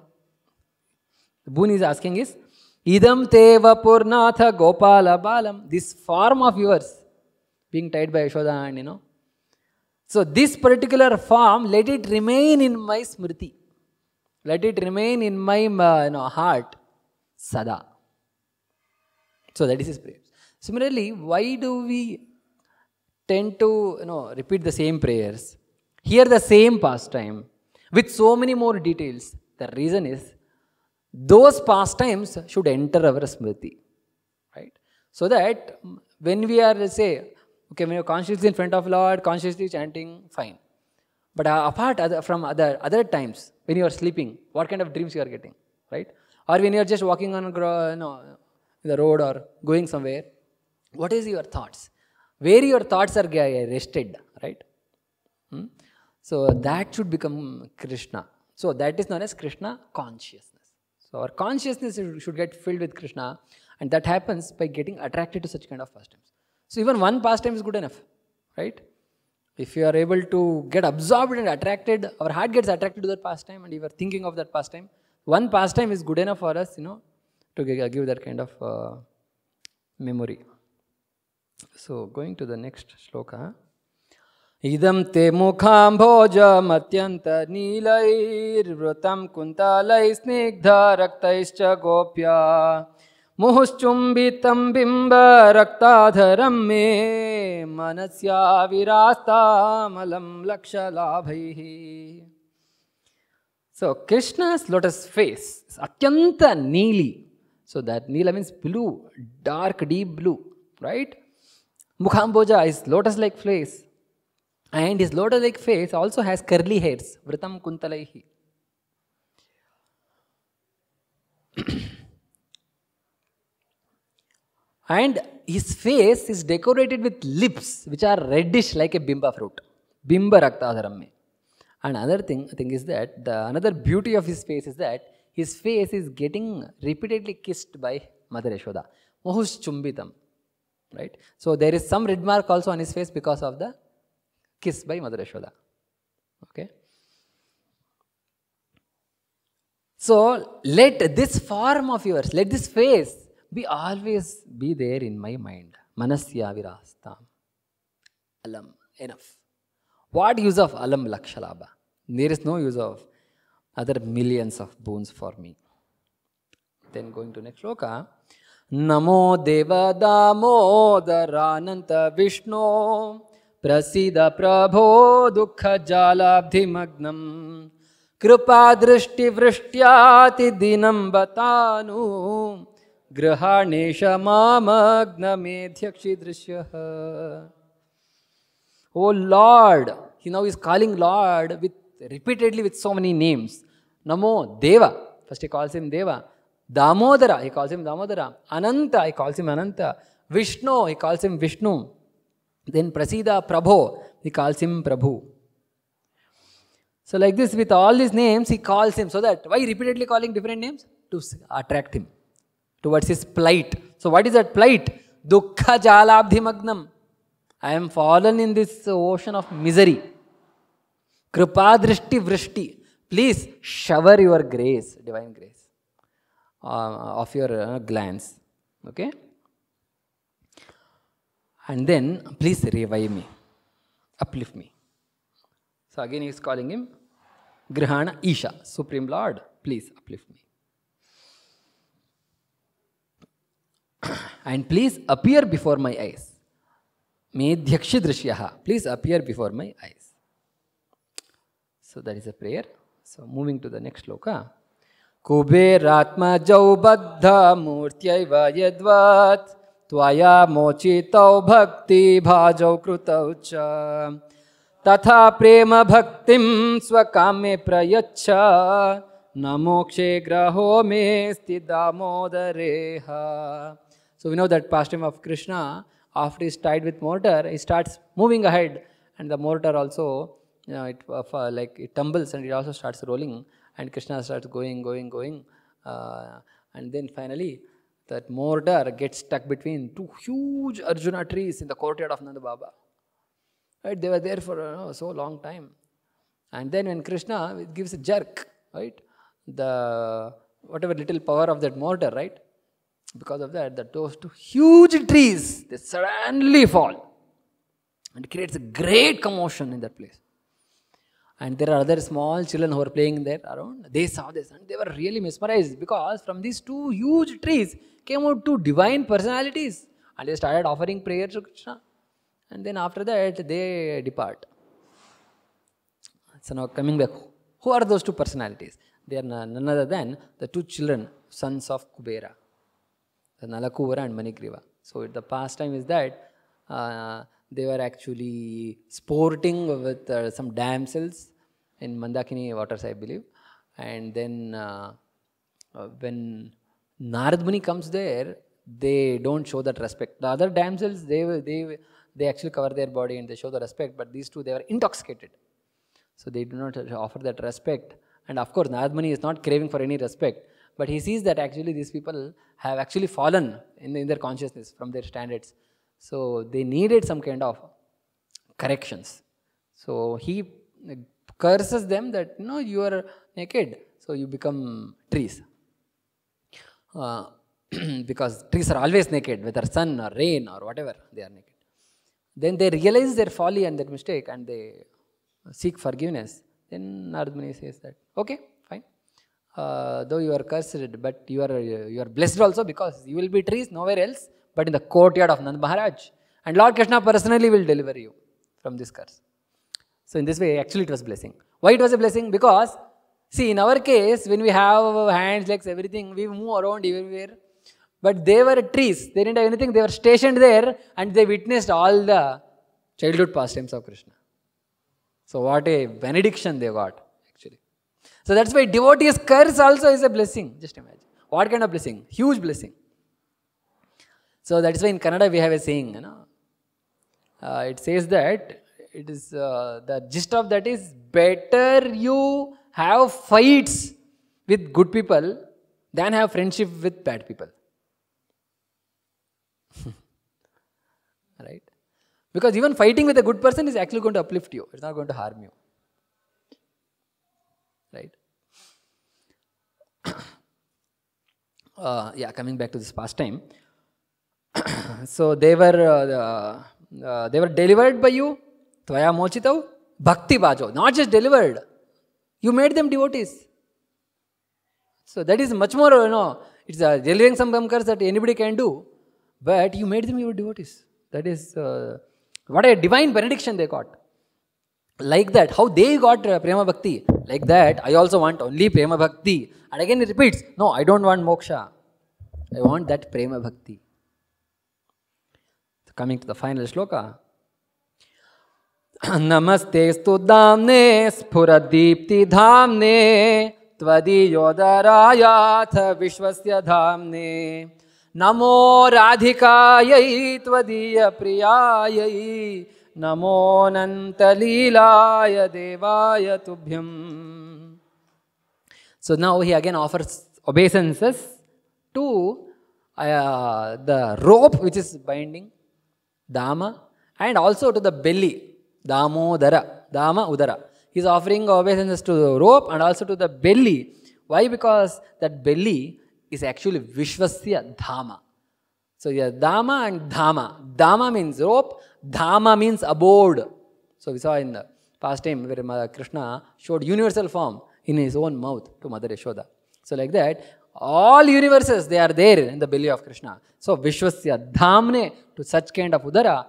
Bhuni is asking is, Idam teva purnatha gopala balam. This form of yours, being tied by Yashoda and you know. So this particular form, let it remain in my smriti. Let it remain in my uh, you know, heart, sada. So that is his prayer. Similarly, why do we tend to you know, repeat the same prayers, hear the same pastime with so many more details. The reason is those pastimes should enter our smriti, right? So that when we are, say, okay, when you're consciously in front of Lord, consciously chanting, fine. But uh, apart other, from other, other times, when you are sleeping, what kind of dreams you are getting, right? Or when you are just walking on you know, the road or going somewhere, what is your thoughts? where your thoughts are rested, right? Hmm? So that should become Krishna. So that is known as Krishna consciousness. So our consciousness should get filled with Krishna, and that happens by getting attracted to such kind of pastimes. So even one pastime is good enough, right? If you are able to get absorbed and attracted, our heart gets attracted to that pastime, and you are thinking of that pastime. One pastime is good enough for us, you know, to give that kind of uh, memory. So going to the next shloka. इदं ते मुखाम्भोजमत्यन्तनीलैर्वृतं कुन्तालैः स्निग्धरक्तैश्च गोप्या मुहुश्चुम्बितं बिम्बरक्ताधरं मे मनस्या विरास्तामलं लक्षलाभैः So Krishna's lotus face is atyanta neeli. So that neela means blue, dark, deep blue, right? Mukhamboja is lotus-like face. And his lotus-like face also has curly hairs. Vritam Kuntalaihi. and his face is decorated with lips which are reddish like a bimba fruit. Bimba Raktadharam mein. And another thing, thing is that the another beauty of his face is that his face is getting repeatedly kissed by Mother Yashoda. Mohus Chumbitam. right? So there is some red mark also on his face because of the kiss by Mother Okay. So let this form of yours, let this face be always be there in my mind. Manasya virastam. Alam. Enough. What use of alam lakshalaba? There is no use of other millions of boons for me. Then going to next shloka. नमो देवदामोदरानन्त विष्णो प्रसीद प्रभो दुःखजालाब्धिमग्नं कृपादृष्टिवृष्ट्यातिदिनं बतानु गृहाणेश दृश्य O lord he now is calling lord with repeatedly with so many names. नमो Deva. First he calls him Damodara, he calls him Damodara. Ananta, he calls him Ananta. Vishnu, he calls him Vishnu. Then Prasida Prabhu, he calls him Prabhu. So, like this, with all these names, he calls him. So that why repeatedly calling different names? To attract him towards his plight. So, what is that plight? Dukkha Jalabdhi Magnam. I am fallen in this ocean of misery. Kripa Drishti Vrishti. Please shower your grace, divine grace. Uh, of your uh, glands. Okay? And then, please revive me, uplift me. So again he is calling him Grihana Isha, Supreme Lord, please uplift me. and please appear before my eyes. Medhyakshi Drishyaha, please appear before my eyes. So that is a prayer. So moving to the next loka. कुबेरात्मा जौ बद्ध मूर्त्य यद्वत् त्वया मोचितौ भक्ति भाजौ कृतौ च तथा प्रेम भक्तिं स्वकामे प्रयच्छ न मोक्षे ग्रहो मे स्थित दामोदरेह so we know that past of Krishna after is tied with mortar he starts moving ahead and the mortar also it like it tumbles and it also starts rolling And Krishna starts going, going, going. Uh, and then finally, that mortar gets stuck between two huge Arjuna trees in the courtyard of Nanda Baba. Right? They were there for you know, so long time. And then when Krishna gives a jerk, right? The whatever little power of that mortar, right? Because of that, that those two huge trees they suddenly fall and creates a great commotion in that place and there are other small children who are playing there around. They saw this and they were really mesmerized because from these two huge trees came out two divine personalities and they started offering prayer to Krishna. And then after that, they depart. So now coming back, who are those two personalities? They are none other than the two children, sons of Kubera, the Nalakuvara and Manikriva. So the pastime is that uh, they were actually sporting with uh, some damsels in Mandakini waters, I believe. And then uh, uh when Naradmuni comes there, they don't show that respect. The other damsels, they, they, they actually cover their body and they show the respect, but these two, they were intoxicated. So they do not offer that respect. And of course, Naradmuni is not craving for any respect, but he sees that actually these people have actually fallen in, in their consciousness from their standards. So they needed some kind of corrections. So he curses them that no, you are naked, so you become trees. Uh, *clears throat* because trees are always naked, whether sun or rain or whatever, they are naked. Then they realize their folly and their mistake and they seek forgiveness. Then Nardmuni says that, okay, fine. Uh, though you are cursed, but you are, you are blessed also because you will be trees, nowhere else but in the courtyard of Nand Maharaj. And Lord Krishna personally will deliver you from this curse. So in this way, actually it was blessing. Why it was a blessing? Because, see, in our case, when we have hands, legs, everything, we move around everywhere. But they were trees. They didn't have anything. They were stationed there and they witnessed all the childhood pastimes of Krishna. So what a benediction they got, actually. So that's why devotee's curse also is a blessing. Just imagine. What kind of blessing? Huge blessing. So that is why in Kannada we have a saying, you know, uh, it says that it is uh, the gist of that is better you have fights with good people than have friendship with bad people. *laughs* right? Because even fighting with a good person is actually going to uplift you, it's not going to harm you. Right? *coughs* uh, yeah, coming back to this past time. *coughs* so they were uh, uh, they were delivered by you. Tvaya mochitav bhakti bajo. Not just delivered. You made them devotees. So that is much more, you know, it's a delivering some bhamkars that anybody can do. But you made them your devotees. That is uh, what a divine benediction they got. Like that, how they got uh, prema bhakti. Like that, I also want only prema bhakti. And again it repeats, no, I don't want moksha. I want that prema bhakti. Coming to the final shloka. Namaste नमस्ते स्तुदाम्ने स्फुरदीप्तिधाम्ने त्वदीयोदरायाथ विश्वस्य धाम्ने नमो राधिकायै त्वदीयप्रियायै नमोऽनन्तलीलाय देवाय तुभ्यं So now he again offers obeisances to uh, the rope which is binding Dama and also to the belly, Damodara, Dama Udara. He is offering obeisances to the rope and also to the belly. Why? Because that belly is actually Vishwasya Dhamma. So yeah, Dhamma and Dhamma. Dhamma means rope, Dhamma means abode. So we saw in the past time where Krishna showed universal form in his own mouth to Mother Yashoda. So like that, all universes, they are there in the belly of Krishna. So, Vishwasya Dhamne, to such kind of Udara,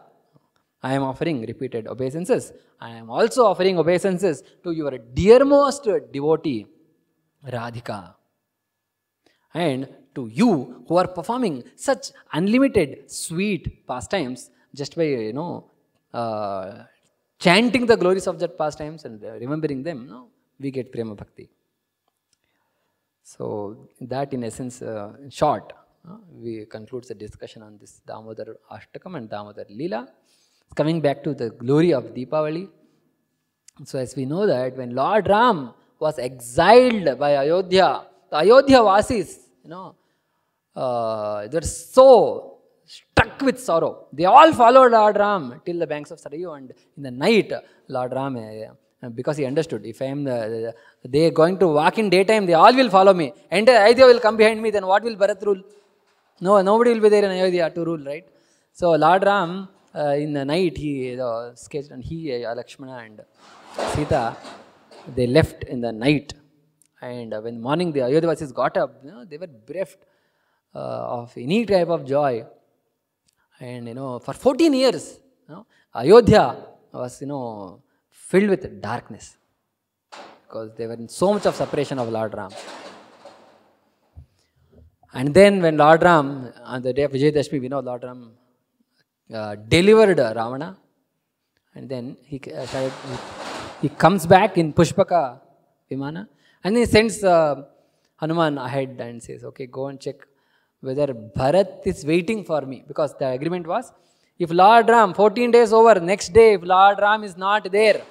I am offering repeated obeisances. I am also offering obeisances to your dearmost devotee, Radhika. And to you who are performing such unlimited sweet pastimes just by, you know, uh, chanting the glories of that pastimes and uh, remembering them, we get Prema Bhakti. So that in essence, uh, in short, uh, we concludes the discussion on this Damodar Ashtakam and Damodar Leela. Coming back to the glory of Deepavali. So as we know that when Lord Ram was exiled by Ayodhya, the Ayodhya Vasis, you know, uh, they're so struck with sorrow. They all followed Lord Ram till the banks of Sarayu and in the night, Lord Ram uh, uh, because he understood. If I am the, the, they going to walk in daytime, they all will follow me. And Ayodhya will come behind me, then what will Bharat rule? No, nobody will be there in Ayodhya to rule, right? So Lord Ram, uh, in the night, he uh, sketched, and he, uh, Lakshmana and Sita, they left in the night. And uh, when morning the Ayodhyavasis got up, you know, they were bereft uh, of any type of joy. And you know, for 14 years, you know, Ayodhya was, you know, filled with darkness because they were in so much of separation of Lord Ram. And then when Lord Ram, on the day of Vijayadashmi, we know Lord Ram uh, delivered Ravana and then he, uh, started, he, he, comes back in Pushpaka Vimana and he sends uh, Hanuman ahead and says, okay, go and check whether Bharat is waiting for me because the agreement was if Lord Ram, 14 days over, next day if Lord Ram is not there,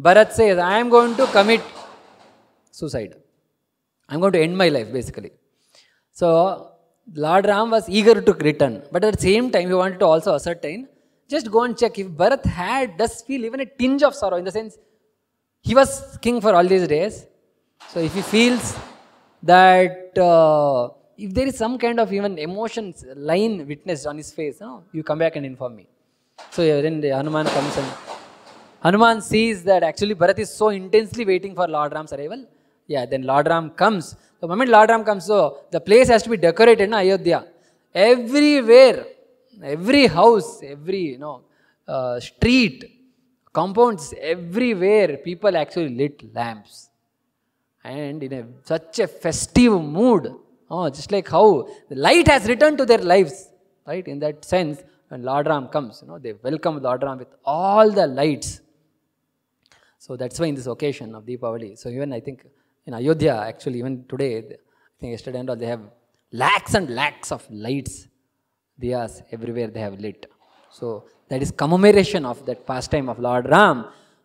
Bharat says, I am going to commit suicide. I'm going to end my life basically. So Lord Ram was eager to return, but at the same time he wanted to also ascertain, just go and check if Bharat had does feel even a tinge of sorrow in the sense he was king for all these days. So if he feels that uh, if there is some kind of even emotions line witnessed on his face, know, you come back and inform me. So then the Hanuman comes and Hanuman sees that actually Bharat is so intensely waiting for Lord Ram's arrival. Yeah, then Lord Ram comes. The moment Lord Ram comes, so oh, the place has to be decorated, na Ayodhya. Everywhere, every house, every you know, uh, street, compounds, everywhere, people actually lit lamps. And in a, such a festive mood, oh, just like how the light has returned to their lives, right? In that sense, when Lord Ram comes, you know, they welcome Lord Ram with all the lights. So that's why in this occasion of Deepavali, so even I think in Ayodhya, actually even today, I think yesterday and all, they have lakhs and lakhs of lights, diyas everywhere they have lit. So that is commemoration of that pastime of Lord Ram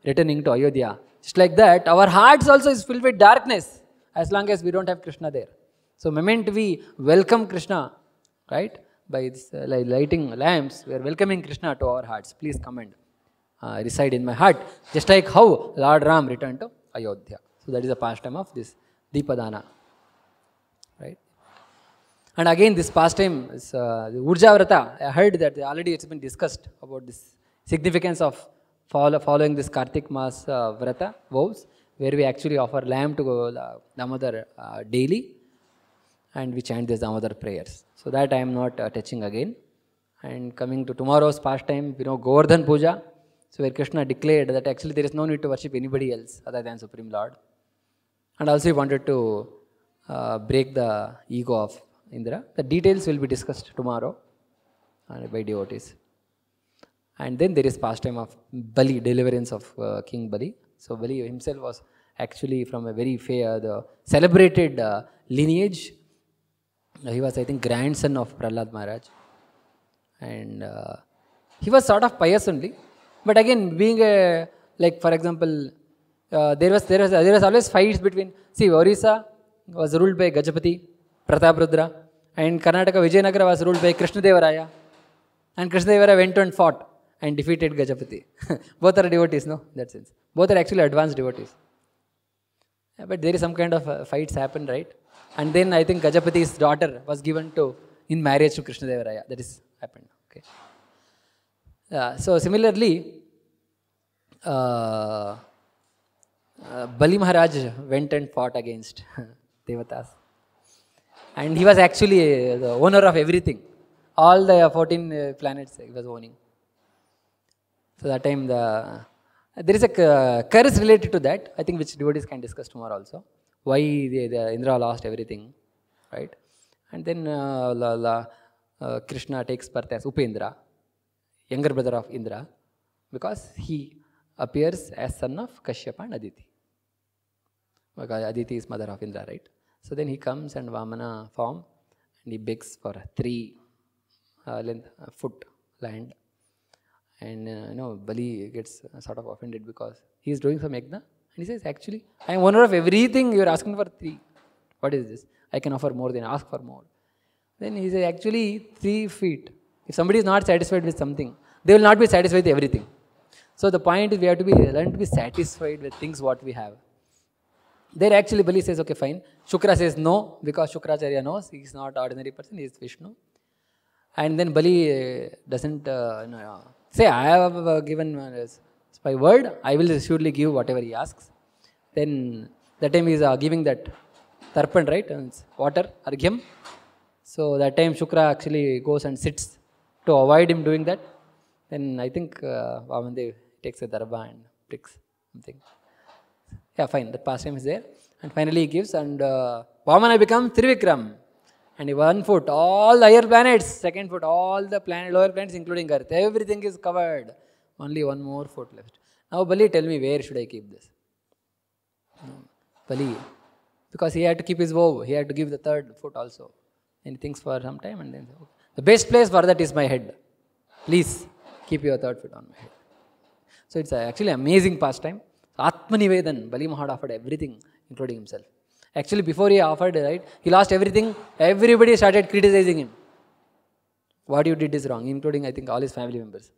returning to Ayodhya. Just like that, our hearts also is filled with darkness as long as we don't have Krishna there. So moment we welcome Krishna, right? By this, uh, lighting lamps, we are welcoming Krishna to our hearts. Please comment. Uh, reside in my heart, just like how Lord Ram returned to Ayodhya. So that is the pastime of this Deepadana. Right? And again, this pastime is uh, Urja Vrata. I heard that already it's been discussed about this significance of follow, following this Kartik Mas uh, Vrata vows, where we actually offer lamb to go, uh, Damodar uh, daily and we chant these Damodar prayers. So that I am not uh, touching again. And coming to tomorrow's pastime, you know, Govardhan Puja. So, where Krishna declared that actually there is no need to worship anybody else other than Supreme Lord. And also, he wanted to uh, break the ego of Indra. The details will be discussed tomorrow uh, by devotees. And then there is pastime of Bali, deliverance of uh, King Bali. So, Bali himself was actually from a very fair, the celebrated uh, lineage. He was, I think, grandson of Prahlad Maharaj. And uh, he was sort of pious only, but again, being a, like for example, uh, there was there was there was always fights between. See, Orissa was ruled by Gajapati, Prataprudra, and Karnataka Vijayanagara was ruled by Krishnadevaraya, and Krishnadevaraya went and fought and defeated Gajapati. *laughs* Both are devotees, no? In that sense, both are actually advanced devotees. Yeah, but there is some kind of uh, fights happened, right? And then I think Gajapati's daughter was given to in marriage to Krishnadevaraya. That is happened. Okay so similarly, uh, uh, Bali Maharaj went and fought against *laughs* Devatas. And he was actually uh, the owner of everything. All the 14 uh, planets he was owning. So that time the there is a curse related to that, I think which devotees can discuss tomorrow also. Why the, Indra lost everything, right? And then uh, Krishna takes part as Upendra younger brother of Indra, because he appears as son of Kashyapa and Aditi. Because Aditi is mother of Indra, right? So then he comes and Vamana form and he begs for three uh, length, uh, foot land. And uh, you know, Bali gets uh, sort of offended because he is doing some yajna and he says, Actually, I am owner of everything. You are asking for three. What is this? I can offer more than ask for more. Then he says, Actually, three feet. If somebody is not satisfied with something, they will not be satisfied with everything. So the point is we have to be learn to be satisfied with things what we have. There actually Bali says, okay, fine. Shukra says no, because Shukracharya knows he is not ordinary person, he is Vishnu. And then Bali uh, doesn't uh, no, say, I have uh, given my uh, by word, I will surely give whatever he asks. Then that time he is uh, giving that tarpan, right? And water, argyam. So that time Shukra actually goes and sits to avoid him doing that, then I think uh, Vamandev takes a darba and pricks something. Yeah, fine, the pastime is there. And finally he gives and uh, Vamana becomes Trivikram. And he one foot, all the higher planets, second foot, all the planet, lower planets including Earth, everything is covered. Only one more foot left. Now Bali, tell me where should I keep this? Hmm. Bali, because he had to keep his vow, he had to give the third foot also. And he thinks for some time and then, okay. The best place for that is my head. Please keep your third foot on my head. So it's actually amazing pastime. Atmanivedan, Bali Mahad offered everything, including himself. Actually, before he offered, right, he lost everything. Everybody started criticizing him. What you did is wrong, including, I think, all his family members.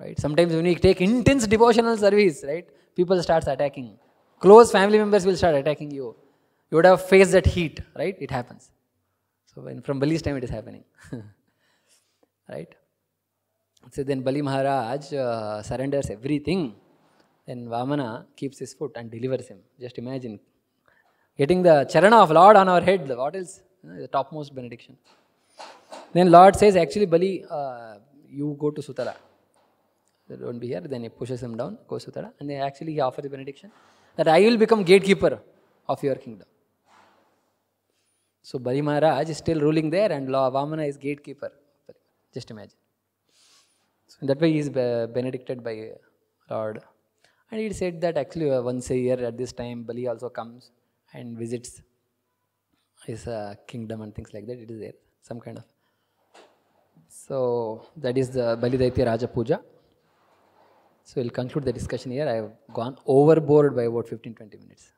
Right? Sometimes when you take intense devotional service, right, people starts attacking. Close family members will start attacking you. You would have faced that heat, right? It happens. So when from Bali's time it is happening, *laughs* right? So then Bali Maharaj uh, surrenders everything. Then Vamana keeps his foot and delivers him. Just imagine getting the charana of Lord on our head. What else? The topmost benediction. Then Lord says, actually, Bali, uh, you go to Sutala. So don't be here. Then he pushes him down, goes Sutala. And then actually he offers the benediction that I will become gatekeeper of your kingdom. So Bari Maharaj is still ruling there and Law Vamana is gatekeeper. Just imagine. So that way he is benedicted by uh, Lord. And he said that actually uh, once a year at this time Bali also comes and visits his uh, kingdom and things like that. It is there, some kind of. So that is the Bali Daitya Raja Puja. So we'll conclude the discussion here. I have gone overboard by about 15 20 minutes.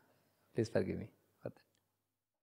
Please forgive me.